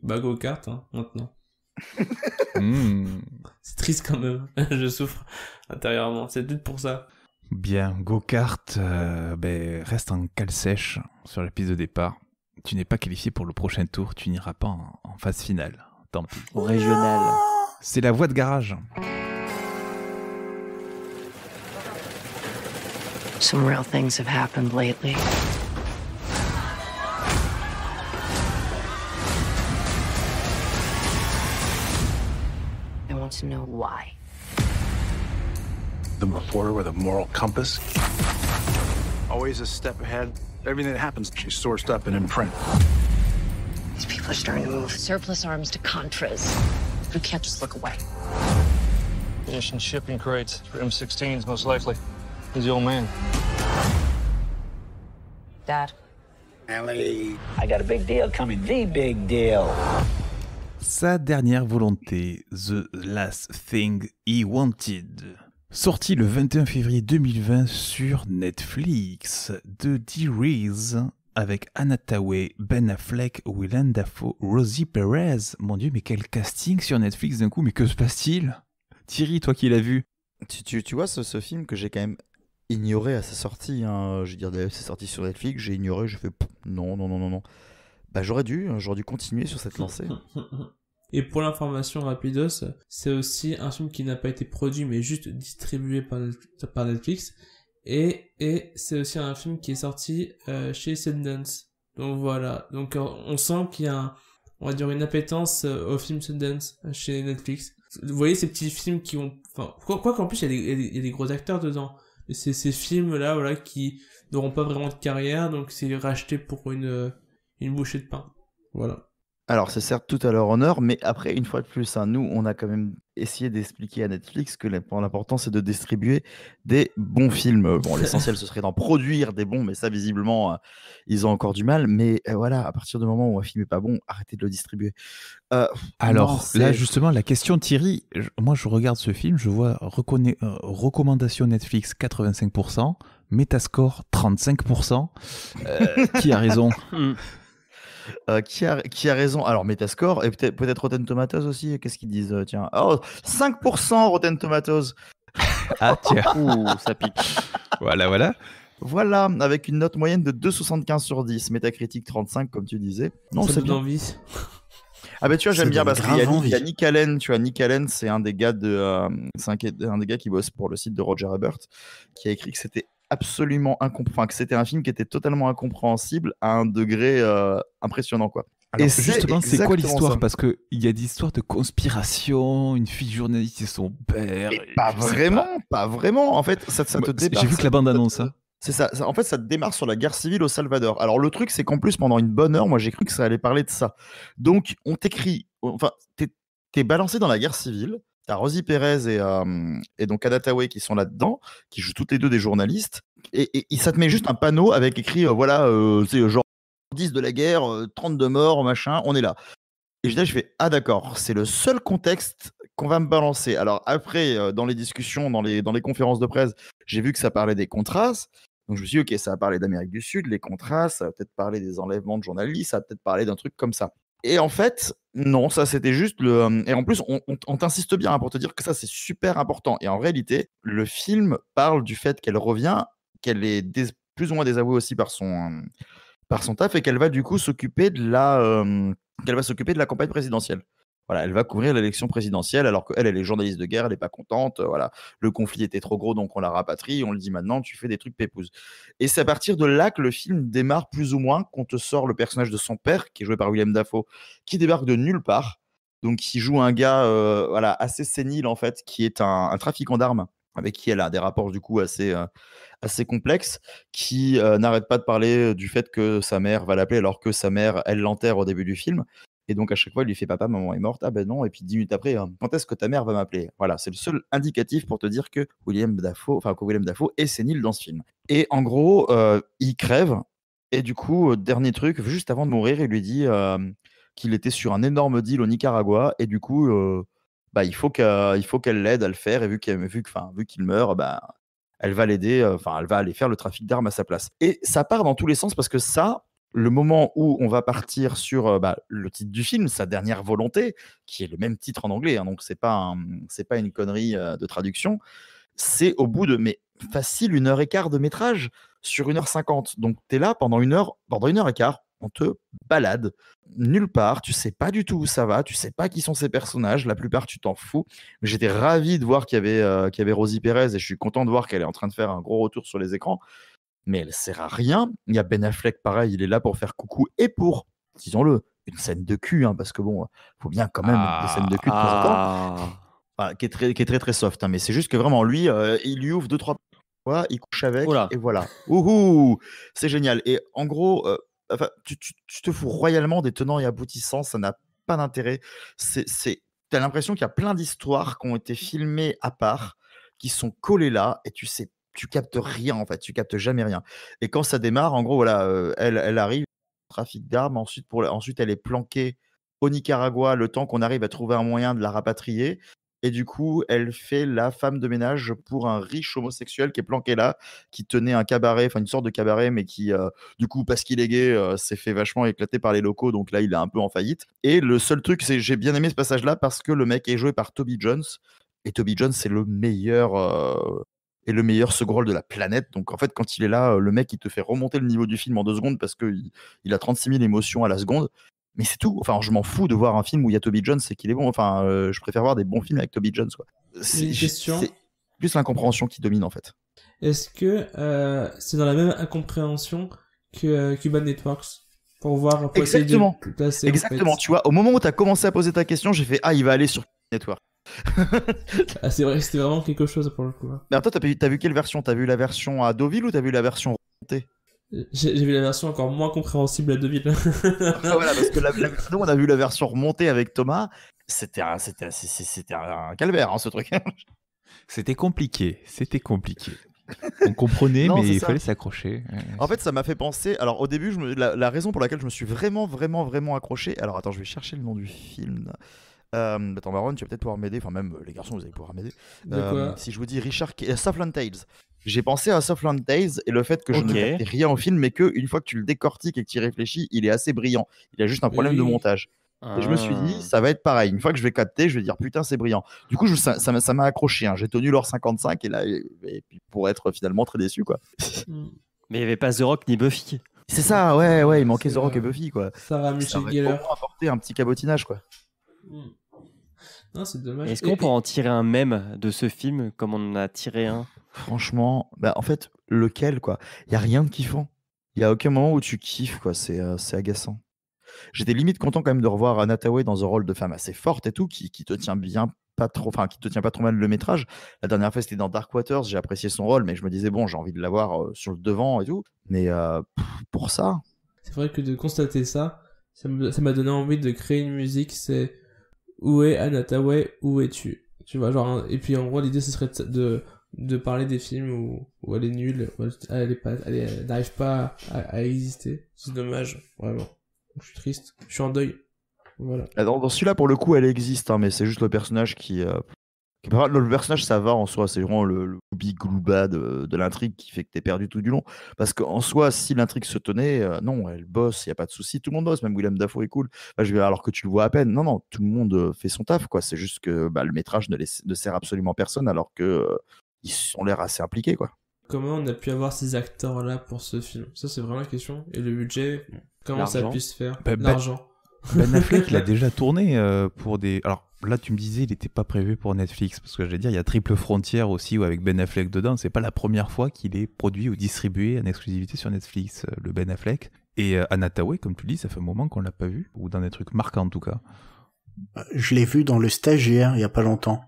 Bago euh, kart hein, maintenant. Hmm. C'est triste quand même. je souffre intérieurement. C'est tout pour ça. Bien, go-kart, euh, ben, reste en cale sèche sur la piste de départ. Tu n'es pas qualifié pour le prochain tour, tu n'iras pas en phase finale. tant pis. Au régional. C'est la voie de garage. Some real things have happened lately. I want to know why. The reporter with a moral compass. Always a step ahead. Everything that happens, she's sourced up and in print. These people are starting to move surplus arms to Contras. We can't just look away. Mission shipping crates for M16s, most likely. He's the old man. Dad. Ellie. I got a big deal coming. The big deal. Sa dernière volonté, The Last Thing He Wanted. Sorti le 21 février 2020 sur Netflix, de D. Reese avec Anna Ben Affleck, Willem Dafoe, Rosie Perez. Mon dieu, mais quel casting sur Netflix d'un coup, mais que se passe-t-il Thierry, toi qui l'as vu tu, tu, vois ce, film que j'ai quand même ignoré à sa sortie. Hein. Je veux dire, c'est sorti sur Netflix, j'ai ignoré, je fais non, non, non, non, non. Bah j'aurais dû, hein, j'aurais dû continuer sur cette lancée. Et pour l'information rapidos, c'est aussi un film qui n'a pas été produit mais juste distribué par Netflix et, et c'est aussi un film qui est sorti euh, chez Sundance. Donc voilà, donc euh, on sent qu'il y a, on va dire, une appétence euh, au film Sundance chez Netflix. Vous voyez ces petits films qui ont... Enfin, quoi qu'en plus, il y, a des, y a des gros acteurs dedans c'est ces films là voilà qui n'auront pas vraiment de carrière donc c'est racheté pour une une bouchée de pain voilà alors, c'est certes tout à leur honneur, mais après, une fois de plus, hein, nous, on a quand même essayé d'expliquer à Netflix que l'important, c'est de distribuer des bons films. Euh, bon, l'essentiel, ce serait d'en produire des bons, mais ça, visiblement, euh, ils ont encore du mal. Mais euh, voilà, à partir du moment où un film n'est pas bon, arrêtez de le distribuer. Alors, là, justement, la question, Thierry, moi, je regarde ce film, je vois recommandation Netflix 85%, Metascore 35%. qui a raison hmm. Euh, qui, a, qui, a, raison Alors, Metascore et peut-être peut Rotten Tomatoes aussi. Qu'est-ce qu'ils disent euh, Tiens, 5% Rotten Tomatoes. ah, tiens. Ouh, ça pique. voilà, voilà. Voilà, avec une note moyenne de 2,75 sur 10. Metacritic 35, comme tu disais. Non, c'est bien. Envie. Ah ben bah, tu vois, j'aime bien parce qu'il y, a Nick Allen, tu vois, Nick Allen, c'est un des gars de, euh, un, des gars qui bosse pour le site de Roger Ebert, qui a écrit que c'était absolument incompréhensible, que c'était un film qui était totalement incompréhensible à un degré euh, impressionnant, quoi. et justement, c'est quoi l'histoire Parce qu'il y a des histoires de conspiration, une fille journaliste et son père. pas vraiment, pas. vraiment. En fait, ça, ça te J'ai vu que la bande-annonce, hein. ça. C'est ça, En fait, ça démarre sur la guerre civile au Salvador. Alors, le truc, c'est qu'en plus, pendant une bonne heure, moi, j'ai cru que ça allait parler de ça. Donc, on t'écrit. Enfin, t'es balancé dans la guerre civile. Rosie Rosy Pérez et, et donc qui sont là-dedans, qui jouent toutes les deux des journalistes. Et, et ça te met juste un panneau avec écrit euh, voilà, euh, c'est euh, genre 10 de la guerre, 32 morts, machin, on est là. Et je dis, je fais ah d'accord, c'est le seul contexte qu'on va me balancer. Alors après, dans les discussions, dans les, dans les conférences de presse, j'ai vu que ça parlait des contrastes. Donc je me suis dit, ok, ça a parlé d'Amérique du Sud, les contrastes, ça va peut-être parler des enlèvements de journalistes, ça va peut-être parler d'un truc comme ça. Et en fait, non, ça c'était juste le. Euh, et en plus, on, t'insiste bien hein, pour te dire que ça c'est super important. Et en réalité, le film parle du fait qu'elle revient, qu'elle est plus ou moins désavouée aussi par son, euh, par son taf et qu'elle va du coup s'occuper de la. Euh, qu'elle va s'occuper de la campagne présidentielle. Voilà, elle va couvrir l'élection présidentielle alors qu'elle, elle est journaliste de guerre, elle n'est pas contente. Euh, voilà, le conflit était trop gros, donc on la rapatrie. On le dit maintenant, tu fais des trucs pépouses. Et c'est à partir de là que le film démarre plus ou moins, qu'on te sort le personnage de son père, qui est joué par William Dafoe, qui débarque de nulle part. Donc, qui joue un gars euh, voilà, assez sénile, en fait, qui est un, trafiquant d'armes avec qui elle a des rapports du coup assez, euh, assez complexes, qui n'arrête pas de parler du fait que sa mère va l'appeler alors que sa mère, elle l'enterre au début du film. Et donc à chaque fois, il lui fait papa, maman est morte. Ah ben non. Et puis dix minutes après, hein, quand est-ce que ta mère va m'appeler Voilà, c'est le seul indicatif pour te dire que William Dafoe, enfin que William Dafoe est sénile dans ce film. Et en gros, euh, il crève. Et du coup, euh, dernier truc, juste avant de mourir, il lui dit qu'il était sur un énorme deal au Nicaragua. Et du coup, euh, bah, il faut qu'elle l'aide à le faire. Et vu qu'il vu vu qu'il meurt, bah, elle va l'aider, enfin, elle va aller faire le trafic d'armes à sa place. Et ça part dans tous les sens parce que ça, le moment où on va partir sur euh, bah, le titre du film, sa dernière volonté, qui est le même titre en anglais, hein, donc c'est pas c'est pas une connerie euh, de traduction, c'est au bout de mais facile une heure et quart de métrage sur une heure cinquante. Donc tu es là pendant une heure, pendant une heure et quart, on te balade nulle part, tu sais pas du tout où ça va, tu sais pas qui sont ces personnages, la plupart tu t'en fous. Mais j'étais ravi de voir qu'il y avait, euh, qu'il y avait Rosie Perez et je suis content de voir qu'elle est en train de faire un gros retour sur les écrans mais elle sert à rien. Il y a Ben Affleck, pareil, il est là pour faire coucou et pour, disons-le, une scène de cul, hein, parce que bon, faut bien quand même une scène de cul ah, qui, est très, qui est très très soft, hein, mais c'est juste que vraiment lui, euh, il lui ouvre deux trois fois, il couche avec et voilà. c'est génial. Et en gros, euh, tu, te fous royalement des tenants et aboutissants, ça n'a pas d'intérêt. C'est, c'est, t'as l'impression qu'il y a plein d'histoires qui ont été filmées à part, qui sont collées là, et tu sais tu captes rien en fait, tu captes jamais rien. Et quand ça démarre, en gros, voilà, elle, elle arrive, trafic d'armes, ensuite, pour, ensuite elle est planquée au Nicaragua le temps qu'on arrive à trouver un moyen de la rapatrier. Et du coup, elle fait la femme de ménage pour un riche homosexuel qui est planqué là, qui tenait un cabaret, enfin une sorte de cabaret, mais qui, du coup, parce qu'il est gay, s'est fait vachement éclater par les locaux. Donc là, il est un peu en faillite. Et le seul truc, c'est j'ai bien aimé ce passage-là parce que le mec est joué par Toby Jones. Et Toby Jones, c'est le meilleur est le meilleur second rôle de la planète. Donc en fait, quand il est là, euh, le mec, il te fait remonter le niveau du film en deux secondes parce qu'il il a 36 000 émotions à la seconde. Mais c'est tout. Enfin, je m'en fous de voir un film où il y a Toby Jones C'est qu'il est bon. Enfin, euh, je préfère voir des bons films avec Toby Jones. C'est, plus l'incompréhension qui domine en fait. Est-ce que euh, c'est dans la même incompréhension que Cuba Cuban Networks pour voir Exactement. Exactement. Tu vois, au moment où tu as commencé à poser ta question, j'ai fait Ah, il va aller sur Networks Ah, c'est vrai, c'était vraiment quelque chose pour le coup. Hein. Mais toi, t'as vu, quelle version T'as vu la version à Deauville ou t'as vu la version remontée euh, j'ai vu la version encore moins compréhensible à Deauville. ah, voilà, parce que la, on a vu la version remontée avec Thomas. C'était un, calvaire, hein, ce truc. c'était compliqué, c'était compliqué. On comprenait, mais il fallait s'accrocher. en fait, ça m'a fait penser. Alors, au début, je la, raison pour laquelle je me suis vraiment, vraiment, vraiment accroché. Alors, attends, je vais chercher le nom du film attends, euh, Baron, tu vas peut-être pouvoir m'aider. Enfin, même euh, les garçons, vous allez pouvoir m'aider. Euh, si je vous dis Richard Southland Tales. J'ai pensé à Southland Tales et le fait que je ne rien au film, mais que une fois que tu le décortiques et que tu y réfléchis, il est assez brillant. Il a juste un problème de montage. Et je me suis dit, ça va être pareil. Une fois que je vais capter, je vais dire putain, c'est brillant. Du coup, ça, ça m'a accroché. Hein. J'ai tenu l'or 55 et là, pour être finalement très déçu, quoi. Mais il n'y avait pas The Rock ni Buffy. C'est ça, ouais, ouais, il manquait The Rock et Buffy, quoi. Ça va, Michel Geller. apporter un petit cabotinage, quoi. Mm. Est-ce qu'on peut en tirer un même de ce film comme on en a tiré un Franchement, bah en fait, lequel quoi Il y a rien de kiffant. Il y a aucun moment où tu kiffes quoi. C'est euh, agaçant. J'étais limite content quand même de revoir Anataway dans un rôle de femme assez forte et tout, qui, qui te tient bien pas trop, enfin qui te tient pas trop mal le métrage. La dernière fois c'était dans Dark Waters, j'ai apprécié son rôle, mais je me disais bon, j'ai envie de l'avoir euh, sur le devant et tout. Mais euh, pour ça. C'est vrai que de constater ça, ça m'a donné envie de créer une musique. C'est où est Anna où es-tu Tu vois, genre, et puis en gros, l'idée ce serait de, de parler des films où, où elle est nulle, elle, n'arrive pas à, exister. C'est dommage, vraiment. Je suis triste, je suis en deuil. Voilà. Ah, dans, celui-là, pour le coup, elle existe, hein, mais c'est juste le personnage qui, euh, le personnage, ça va en soi, c'est vraiment le, big glouba euh, de, l'intrigue qui fait que t'es perdu tout du long. Parce qu'en soi, si l'intrigue se tenait, euh, non, elle bosse, il n'y a pas de souci, tout le monde bosse, même Willem Dafoe est cool, bah, alors que tu le vois à peine. Non, non, tout le monde euh, fait son taf, quoi. C'est juste que bah, le métrage ne, sert absolument personne, alors que ils ont l'air assez impliqués, quoi. Comment on a pu avoir ces acteurs-là pour ce film Ça, c'est vraiment la question. Et le budget, comment ça a se faire d'argent ben L'argent. Ben Affleck, il a déjà tourné pour des. Alors, là, tu me disais, il n'était pas prévu pour Netflix, parce que j'allais dire, il y a Triple Frontière aussi, ou avec Ben Affleck dedans. C'est pas la première fois qu'il est produit ou distribué en exclusivité sur Netflix, euh, le Ben Affleck. Et euh, Anataway, comme tu dis, ça fait un moment qu'on l'a pas vu, ou dans des trucs marquants en tout cas. Bah, je l'ai vu dans Le Stagiaire il y a pas longtemps.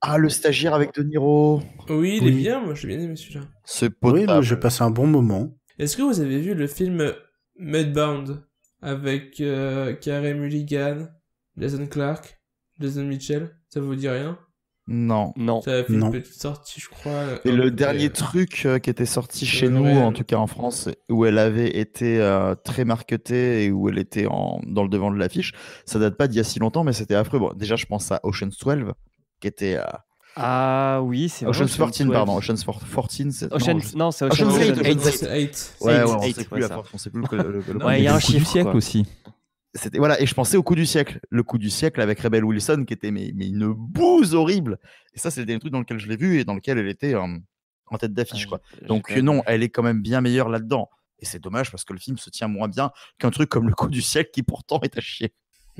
Ah, Le Stagiaire avec De Niro. Oui, il est bien, moi j'ai bien aimé celui-là. C'est Oui, moi j'ai passé un bon moment. Est-ce que vous avez vu le film Mudbound avec euh, Carey Mulligan, Jason Clarke Jason Mitchell, ça vous dit rien non. Non. Ça a fait une petite sortie, je crois. Et le dernier truc euh, qui était sorti chez nous, en tout cas en France, où elle avait été euh, très marketée et où elle était en... dans le devant de l'affiche, ça date pas d'il y a si longtemps, mais c'était affreux. déjà, je pense à Ocean's 12, qui était. Euh, ah oui, c'est Ocean's 14, pardon. Ocean's 14, Ocean... Non, c'est Ocean's 8. Ouais, ouais, on, sait plus, sait plus le, ouais, il y a un chiffre. siècle aussi c'était voilà et je pensais au coup du siècle le coup du siècle avec Rebel Wilson qui était mais, une bouse horrible et ça c'est le dernier truc dans lequel je l'ai vu et dans lequel elle était euh, en, tête d'affiche ah, quoi donc non elle est quand même bien meilleure là dedans et c'est dommage parce que le film se tient moins bien qu'un truc comme le coup du siècle qui pourtant est à chier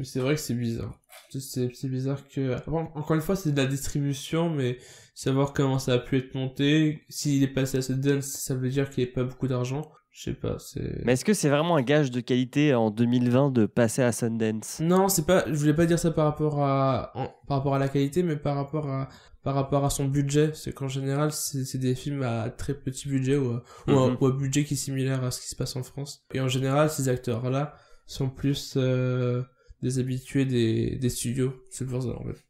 c'est vrai que c'est bizarre c'est bizarre que encore une fois c'est de la distribution mais savoir comment ça a pu être monté s'il est passé à ce ça veut dire qu'il n'y a pas beaucoup d'argent je sais pas, c'est. Mais est-ce que c'est vraiment un gage de qualité en 2020 de passer à Sundance Non, c'est pas. Je voulais pas dire ça par rapport à par rapport à la qualité, mais par rapport à par rapport à son budget. C'est qu'en général, c'est des films à très petit budget mhm. ou, à... budget qui est similaire à ce qui se passe en France. Et en général, ces acteurs-là sont plus euh, des habitués des, studios. C'est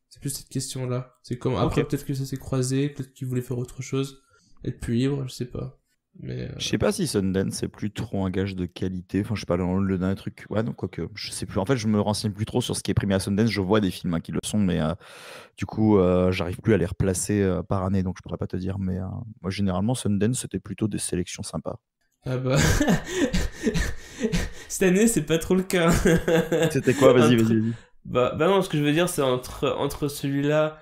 C'est plus cette question-là. C'est comme après peut-être que ça s'est croisé, peut-être qu'ils voulaient faire autre chose, être plus libre, je sais pas. Euh, je sais pas si Sundance c'est plus trop un gage de qualité. Enfin, je sais pas, le dernier truc. Ouais, quoi que. je sais plus. En fait, je me renseigne plus trop sur ce qui est primé à Sundance. Je vois des films hein, qui le sont, mais euh, du coup, euh, j'arrive plus à les replacer par année, donc je pourrais pas te dire. Mais moi, généralement, Sundance c'était plutôt des sélections sympas. Ah bah. Cette année, c'est pas trop le cas. c'était quoi Vas-y, vas-y, vas-y. Bah, bah, non, ce que je veux dire, c'est entre, entre celui-là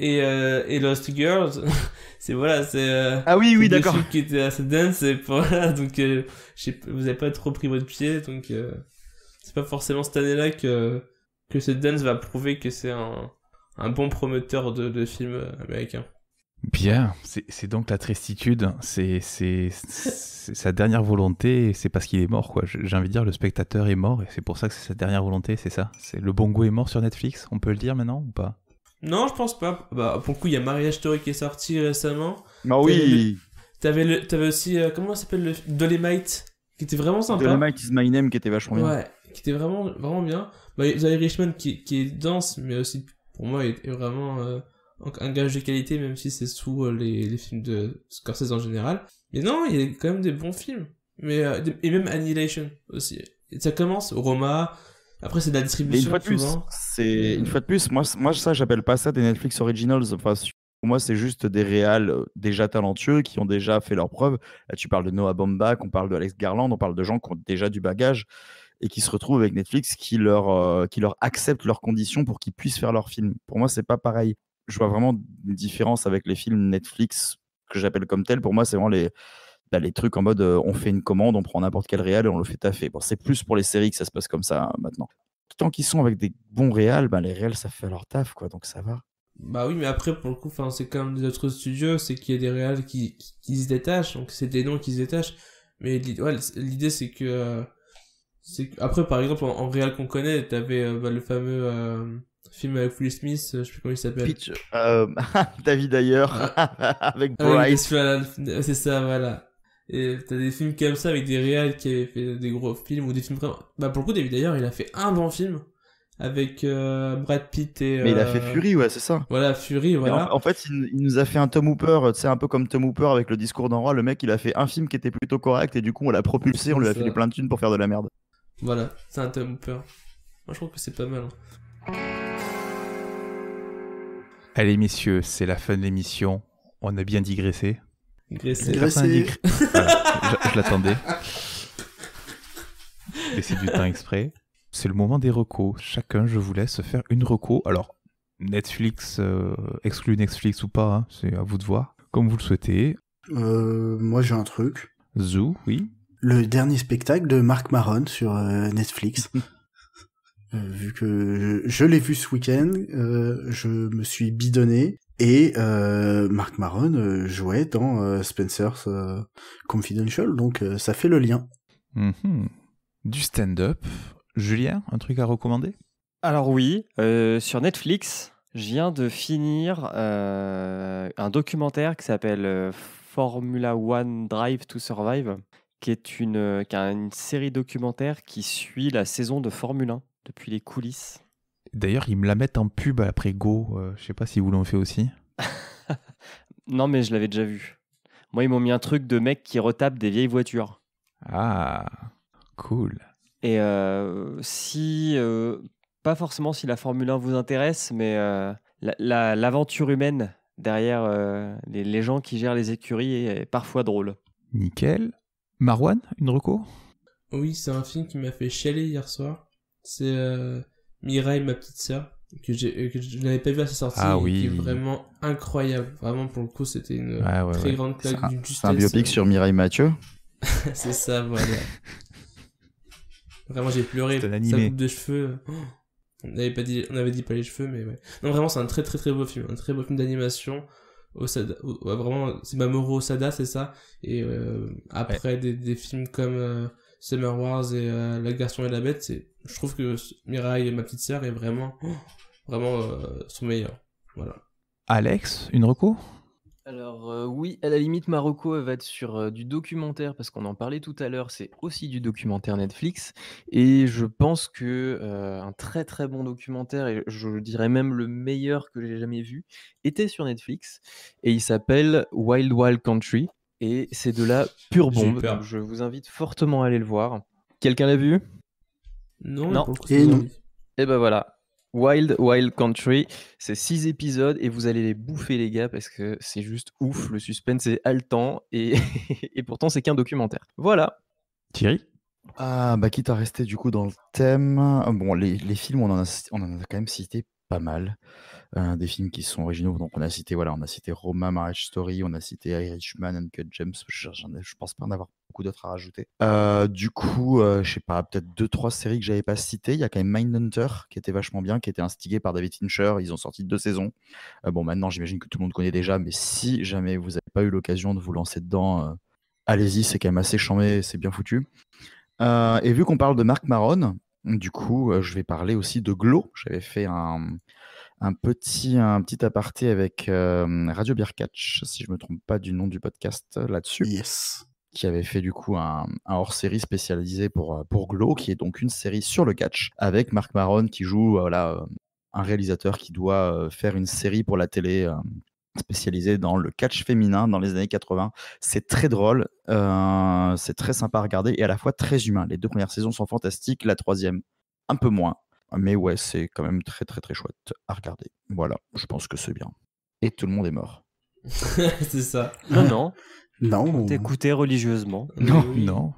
et, euh, et Lost Girls c'est voilà c'est euh, ah oui oui d'accord qui était assez dense et donc euh, vous n'avez pas trop pris votre pied donc c'est pas forcément cette année là que que cette dance va prouver que c'est un, un bon promoteur de, de films américains Bien, c'est donc la tristitude, c'est sa dernière volonté, c'est parce qu'il est mort, quoi. J'ai envie de dire, le spectateur est mort, et c'est pour ça que c'est sa dernière volonté, c'est ça. C'est Le bon goût est mort sur Netflix, on peut le dire maintenant ou pas non, je pense pas. Bah, pour le coup, il y a Mariage Story qui est sorti récemment. Bah oui T'avais le... Avais aussi. Euh, comment s'appelle le. Dolemite, qui était vraiment sympa. Dolemite is my name, qui était vachement bien. Ouais, qui était vraiment, vraiment bien. Bah, vous avez Richmond qui, qui est dense, mais aussi, pour moi, est vraiment. Euh, un gage de qualité, même si c'est sous euh, les, films de Scorsese en général. Mais non, il y a quand même des bons films. Mais, et même Annihilation aussi. Et ça commence, Roma, après, c'est de la distribution. une fois de plus, c'est une fois de plus, moi, moi ça, j'appelle pas ça des Netflix Originals. pour moi, c'est juste des réals euh, déjà talentueux qui ont déjà fait leurs preuves. tu parles de Noah Baumbach, on parle d'Alex Garland, on parle de gens qui ont déjà du bagage et qui se retrouvent avec Netflix qui leur, acceptent euh, qui leur leurs conditions pour qu'ils puissent faire leurs films. Pour moi, c'est pas pareil. Je vois vraiment une différence avec les films Netflix que j'appelle comme tels. Pour moi, c'est vraiment les, les trucs en mode euh, on fait une commande, on prend n'importe quel réel et on le fait taffer. Bon, c'est plus pour les séries que ça se passe comme ça hein, maintenant. Tant qu'ils sont avec des bons réels, ben, les réels, ça fait leur taf, quoi, donc ça va. Bah oui, mais après, pour le coup, c'est comme des autres studios, c'est qu'il y a des réels qui, qui, se détachent, donc c'est des noms qui se détachent. Mais l'idée, euh, c'est que. Après, par exemple, en, réel qu'on connaît, t'avais euh, bah, le fameux. film avec Will Smith, je sais plus comment il s'appelle. David d'ailleurs, ah. avec ah Bryce. c'est ça, voilà. Et t'as des films comme ça avec des réels qui avaient fait des gros films ou des films vraiment... Bah pour le coup, David d'ailleurs, il a fait un bon film avec euh, Brad Pitt et... Mais il a fait euh, Fury, ouais, c'est ça. Voilà, Fury, voilà. En, fait, il, nous a fait un Tom Hooper, euh, tu sais, un peu comme Tom Hooper avec le discours d'un roi. Le mec, il a fait un film qui était plutôt correct et du coup, on l'a propulsé, on lui a fait plein de thunes pour faire de la merde. Voilà, c'est un Tom Hooper. Moi, je trouve que c'est pas mal. Hein. Allez, messieurs, c'est la fin de l'émission. On a bien digressé je, l'attendais. Et c'est du temps exprès. C'est le moment des recos. Chacun, je vous laisse faire une reco. Alors, Netflix, euh, exclu Netflix ou pas, hein, c'est à vous de voir. Comme vous le souhaitez. Euh, moi, j'ai un truc. Zoo, oui. Le dernier spectacle de Marc Maron sur euh, Netflix. Euh, vu que je l'ai vu ce week-end, je me suis bidonné et euh, Marc Maron euh, jouait dans euh, Spencer's Confidential, donc ça fait le lien. Mm-hmm. Du stand-up. Julien, un truc à recommander Alors oui, sur Netflix, je viens de finir un documentaire qui s'appelle Formula One Drive to Survive, qui est une, une série documentaire qui suit la saison de Formule 1 depuis les coulisses. D'ailleurs, ils me la mettent en pub après Go. Euh, je sais pas si vous l'avez fait aussi. non, mais je l'avais déjà vu. Moi, ils m'ont mis un truc de mec qui retape des vieilles voitures. Ah, cool. Et euh, si, euh, pas forcément si la Formule 1 vous intéresse, mais l'aventure la, humaine derrière les, gens qui gèrent les écuries est, parfois drôle. Nickel. Marwan, une reco Oui, c'est un film qui m'a fait chialer hier soir. C'est Mireille, ma petite sœur, que, euh, que je n'avais pas vu à sa sortie. Ah qui est vraiment incroyable. Vraiment, pour le coup, c'était une très grande claque d'une justesse. C'est un biopic euh, sur Mireille Mathieu C'est ça, voilà. vraiment, j'ai pleuré. Sa coupe de cheveux. on avait pas dit, on avait dit pas les cheveux, mais ouais. Non, vraiment, c'est un très très très beau film, un très beau film d'animation. vraiment, c'est Mamoru Osada, c'est ça. Et euh, après des, des, films comme Summer Wars et euh, La Garçon et la Bête, c'est, je trouve que Mirai et ma petite sœur est vraiment, vraiment euh, son meilleur. Voilà. Alex, une reco alors euh, oui, à la limite, ma reco va être sur du documentaire, parce qu'on en parlait tout à l'heure, c'est aussi du documentaire Netflix. Et je pense que un très très bon documentaire, et je dirais même le meilleur que j'ai jamais vu, était sur Netflix. Et il s'appelle Wild Wild Country et c'est de la pure bombe. je vous invite fortement à aller le voir. Quelqu'un l'a vu Non. non. Et non. Et eh ben voilà. Wild Wild Country, c'est six épisodes et vous allez les bouffer les gars parce que c'est juste ouf, le suspense est haletant et, et pourtant c'est qu'un documentaire. Voilà. Thierry ah, bah quitte à resté du coup dans le thème, bon, les, films, on en, a, on en a quand même cité pas mal. Euh, des films qui sont originaux. Donc, on a cité, voilà, on a cité Roma, Marriage Story, on a cité Irishman, Cut James. Je, je pense pas en avoir beaucoup d'autres à rajouter. Euh, du coup, euh, je sais pas, peut-être deux, trois séries que j'avais pas citées. Il y a quand même Mindhunter qui était vachement bien, qui était instigé par David Fincher. Ils ont sorti deux saisons. Euh, bon, maintenant, j'imagine que tout le monde connaît déjà, mais si jamais vous n'avez pas eu l'occasion de vous lancer dedans, allez-y, c'est quand même assez chambé, c'est bien foutu. et vu qu'on parle de Marc Maron, du coup, je vais parler aussi de Glow. J'avais fait un, petit, un petit aparté avec Radio Catch, si je ne me trompe pas du nom du podcast là-dessus. Yes. Qui avait fait du coup un, hors-série spécialisé pour, pour Glow, qui est donc une série sur le catch, avec Marc Maron qui joue un réalisateur qui doit faire une série pour la télé spécialisé dans le catch féminin dans les années 80. C'est très drôle, euh, c'est très sympa à regarder et à la fois très humain. Les deux premières saisons sont fantastiques, la troisième un peu moins. Mais ouais, c'est quand même très très très chouette à regarder. Voilà, je pense que c'est bien. Et tout le monde est mort. c'est ça. Non, non. Non. T'écouter religieusement. Non, non.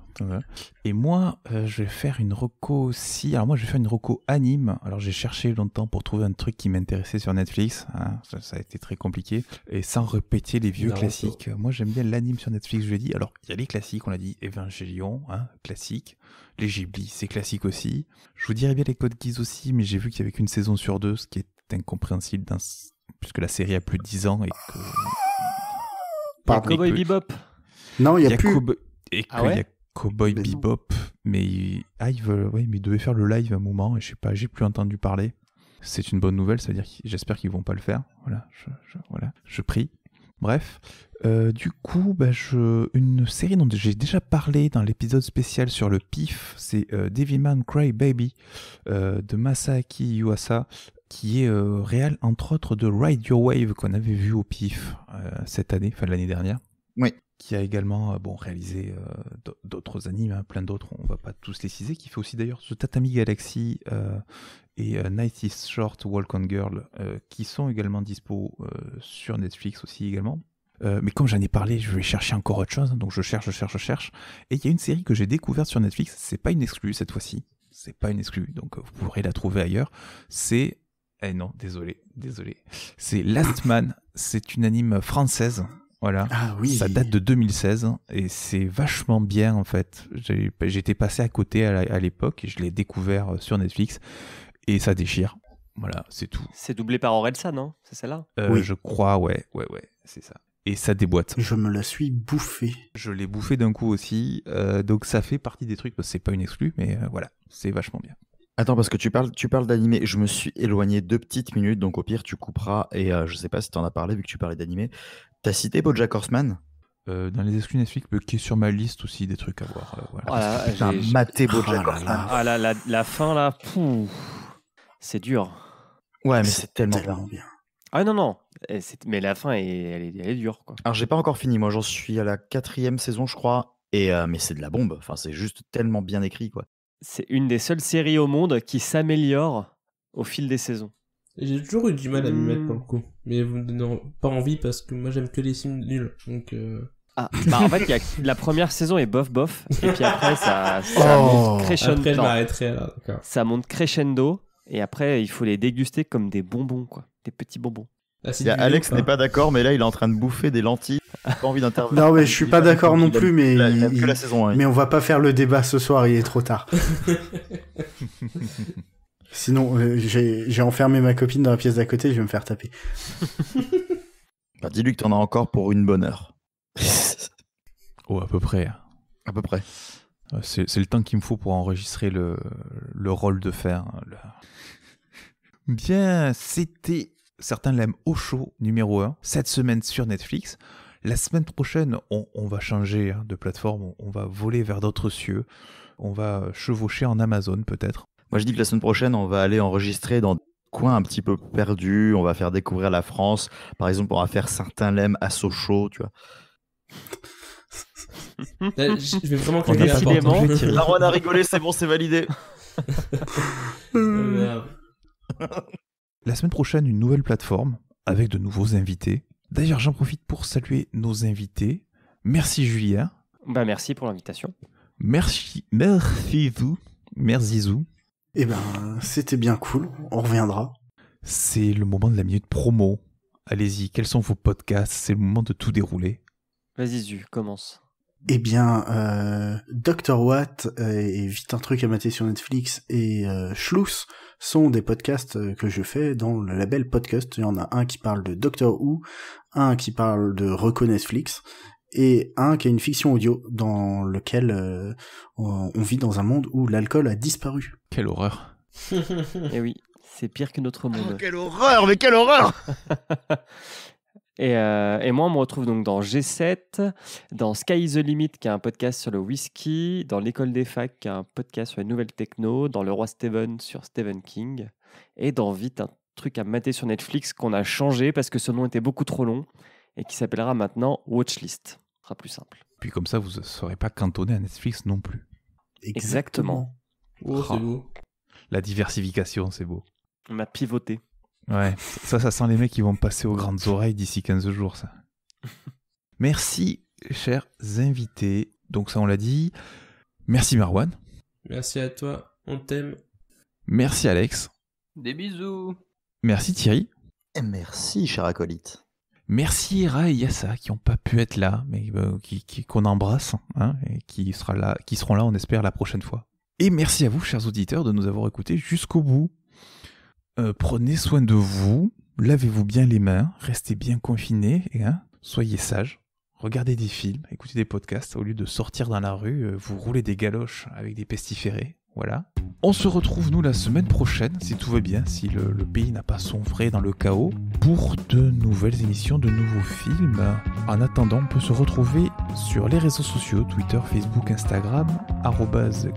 Et moi, euh, je vais faire une reco aussi. Alors moi, je vais faire une reco anime. Alors j'ai cherché longtemps pour trouver un truc qui m'intéressait sur Netflix. Hein. Ça, a été très compliqué. Et sans répéter les vieux classiques. Moi, j'aime bien l'anime sur Netflix, je l'ai dit. Alors, il y a les classiques, on l'a dit. Evangelion, hein, classique. Les Ghibli, c'est classique aussi. Je vous dirais bien les Codes Geass aussi, mais j'ai vu qu'il y avait qu'une saison sur deux, ce qui est incompréhensible dans... puisque la série a plus de 10 ans et que... Cowboy Bebop. Non, il n'y a, plus. Cowboy ah Bebop, ah, mais il devait faire le live à un moment et je sais pas, j'ai plus entendu parler. C'est une bonne nouvelle, c'est-à-dire j'espère qu'ils vont pas le faire. Voilà, je, voilà, je prie. Bref, euh, du coup, bah, je... une série dont j'ai déjà parlé dans l'épisode spécial sur le PIF, c'est euh, Devilman Cry Baby euh, de Masaaki Yuasa, qui est euh, réel entre autres de Ride Your Wave qu'on avait vu au PIF euh, cette année, enfin l'année dernière. Oui. Qui a également euh, bon, réalisé d'autres animes, hein, plein d'autres, on va pas tous les ciser, qui fait aussi d'ailleurs The Tatami Galaxy et Night is Short Walk on Girl, qui sont également dispo sur Netflix aussi également. mais comme j'en ai parlé, je vais chercher encore autre chose, hein, donc je cherche, je cherche, je cherche. Et il y a une série que j'ai découverte sur Netflix, c'est pas une exclue cette fois-ci, c'est pas une exclue, donc vous pourrez la trouver ailleurs. C'est eh non, désolé, désolé. C'est Last Man, c'est une anime française. Voilà. Ah oui. Ça date de 2016 et c'est vachement bien en fait. J'étais passé à côté à l'époque et je l'ai découvert euh, sur Netflix et ça déchire. Voilà, c'est tout. C'est doublé par Orelsan, non C'est celle-là euh, Oui, je crois, ouais, ouais, ouais, c'est ça. Et ça déboîte. Je me la suis bouffée. Je l'ai bouffé d'un coup aussi, euh, donc ça fait partie des trucs, c'est pas une exclue, mais voilà, c'est vachement bien. Attends, parce que tu parles, tu parles d'animé. Je me suis éloigné deux petites minutes, donc au pire, tu couperas. Et euh, je sais pas si t'en as parlé, vu que tu parlais d'animé. T'as cité Bojack Horseman euh, dans les exclus Netflix, euh, qui est sur ma liste aussi des trucs à voir. Oh maté Bojack ah Horseman. Ah, la, la fin là, c'est dur. Ouais, mais c'est tellement, bien. Ah non, non, eh, mais la fin, Elle, est... dure. Quoi. Alors, j'ai pas encore fini, moi j'en suis à la quatrième saison, je crois, et, mais c'est de la bombe, enfin, c'est juste tellement bien écrit. quoi c'est une des seules séries au monde qui s'améliore au fil des saisons. J'ai toujours eu du mal à m'y mettre pour le hmm. coup, mais vous me donnez pas envie parce que moi j'aime que les films nuls, donc. Euh. Ah, bah, en fait, la première saison est bof bof, et puis après ça, oh. monte crescendo. Ça monte crescendo, et après, il faut les déguster comme des bonbons, quoi. Des petits bonbons. Alex n'est pas d'accord, mais là il est en train de bouffer des lentilles. Pas envie d'intervenir. Non, mais je suis pas d'accord non plus, mais mais on va pas faire le débat ce soir, il est trop tard. Sinon, euh, j'ai enfermé ma copine dans la pièce d'à côté, je vais me faire taper. bah, dis-lui que t'en as encore pour une bonne heure. oh, à peu près. À peu près. Euh, c'est le temps qu'il me faut pour enregistrer le, rôle de fer. Hein, Bien, c'était certains l'aiment au chaud, numéro 1, cette semaine sur Netflix. La semaine prochaine, on, va changer hein, de plateforme, on, va voler vers d'autres cieux, on va chevaucher en Amazon peut-être. Moi je dis que la semaine prochaine, on va aller enregistrer dans coin un petit peu perdu, on va faire découvrir la France. Par exemple, on va faire certains lèmes à Sochaux, tu vois. je vais vraiment La a rigolé, c'est bon, c'est validé. Euh, la semaine prochaine, une nouvelle plateforme avec de nouveaux invités. D'ailleurs, j'en profite pour saluer nos invités. Merci Julien. Ben merci pour l'invitation. Merci, merci vous, merci vous. Eh ben, c'était bien cool. On reviendra. C'est le moment de la minute promo. Allez-y, quels sont vos podcasts C'est le moment de tout dérouler. Vas-y, Zu, commence. Eh bien, euh, Dr. Watt euh, et Vite un truc à mater sur Netflix et euh, Schluss sont des podcasts euh, que je fais dans le label podcast. Il y en a un qui parle de Doctor Who, un qui parle de reconnaisse et un qui est une fiction audio dans lequel on vit dans un monde où l'alcool a disparu. Quelle horreur. eh oui, c'est pire que notre oh, monde. quelle horreur, mais quelle horreur Euh, et, moi, on me retrouve donc dans G7, dans Sky is the Limit, qui est un podcast sur le whisky, dans L'école des facs, qui est un podcast sur les nouvelles techno, dans Le Roi Steven sur Stephen King, et dans Vite, un truc à mater sur Netflix qu'on a changé parce que ce nom était beaucoup trop long et qui s'appellera maintenant Watchlist. Ce sera plus simple. Puis comme ça, vous ne serez pas cantonné à Netflix non plus. Exactement. Oh, oh. Beau. La diversification, c'est beau. On a pivoté. Ouais, ça, ça sent les mecs qui vont passer aux grandes oreilles d'ici 15 jours, ça. Merci, chers invités. Donc, ça, on l'a dit. Merci, Marwan. Merci à toi, on t'aime. Merci, Alex. Des bisous. Merci, Thierry. Et merci, cher acolyte. Merci Hera et Yassa qui n'ont pas pu être là, mais euh, qui, qu'on embrasse, hein, et qui, sera là, qui seront là, on espère, la prochaine fois. Et merci à vous, chers auditeurs, de nous avoir écoutés jusqu'au bout. Euh, prenez soin de vous, lavez-vous bien les mains, restez bien confinés, hein. soyez sages. Regardez des films, écoutez des podcasts, au lieu de sortir dans la rue, euh, vous roulez des galoches avec des pestiférés, voilà. On se retrouve nous la semaine prochaine, si tout va bien, si le, pays n'a pas sombré dans le chaos, pour de nouvelles émissions, de nouveaux films. En attendant, on peut se retrouver sur les réseaux sociaux, Twitter, Facebook, Instagram,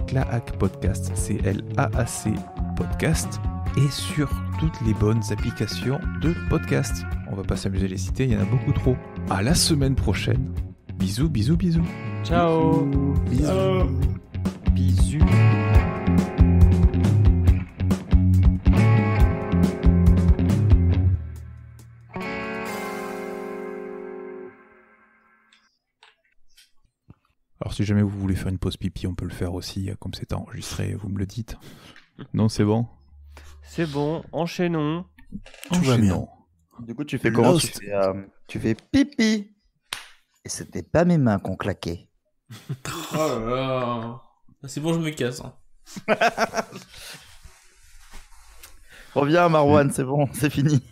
clahacpodcast C-L-A-A-C podcast et sur toutes les bonnes applications de podcast. On va pas s'amuser à les citer, il y en a beaucoup trop. À la semaine prochaine. Bisous, bisous, bisous. Ciao. Bisous. Bisous. Alors si jamais vous voulez faire une pause pipi, on peut le faire aussi, comme c'est enregistré, vous me le dites. Non, c'est bon. C'est bon, enchaînons. Tout bien. Du coup, tu fais euh, tu fais, pipi. Et c'était pas mes mains qu'on claquait. oh ah, C'est bon, je me casse. Hein. Reviens, Marwan, c'est bon, c'est fini.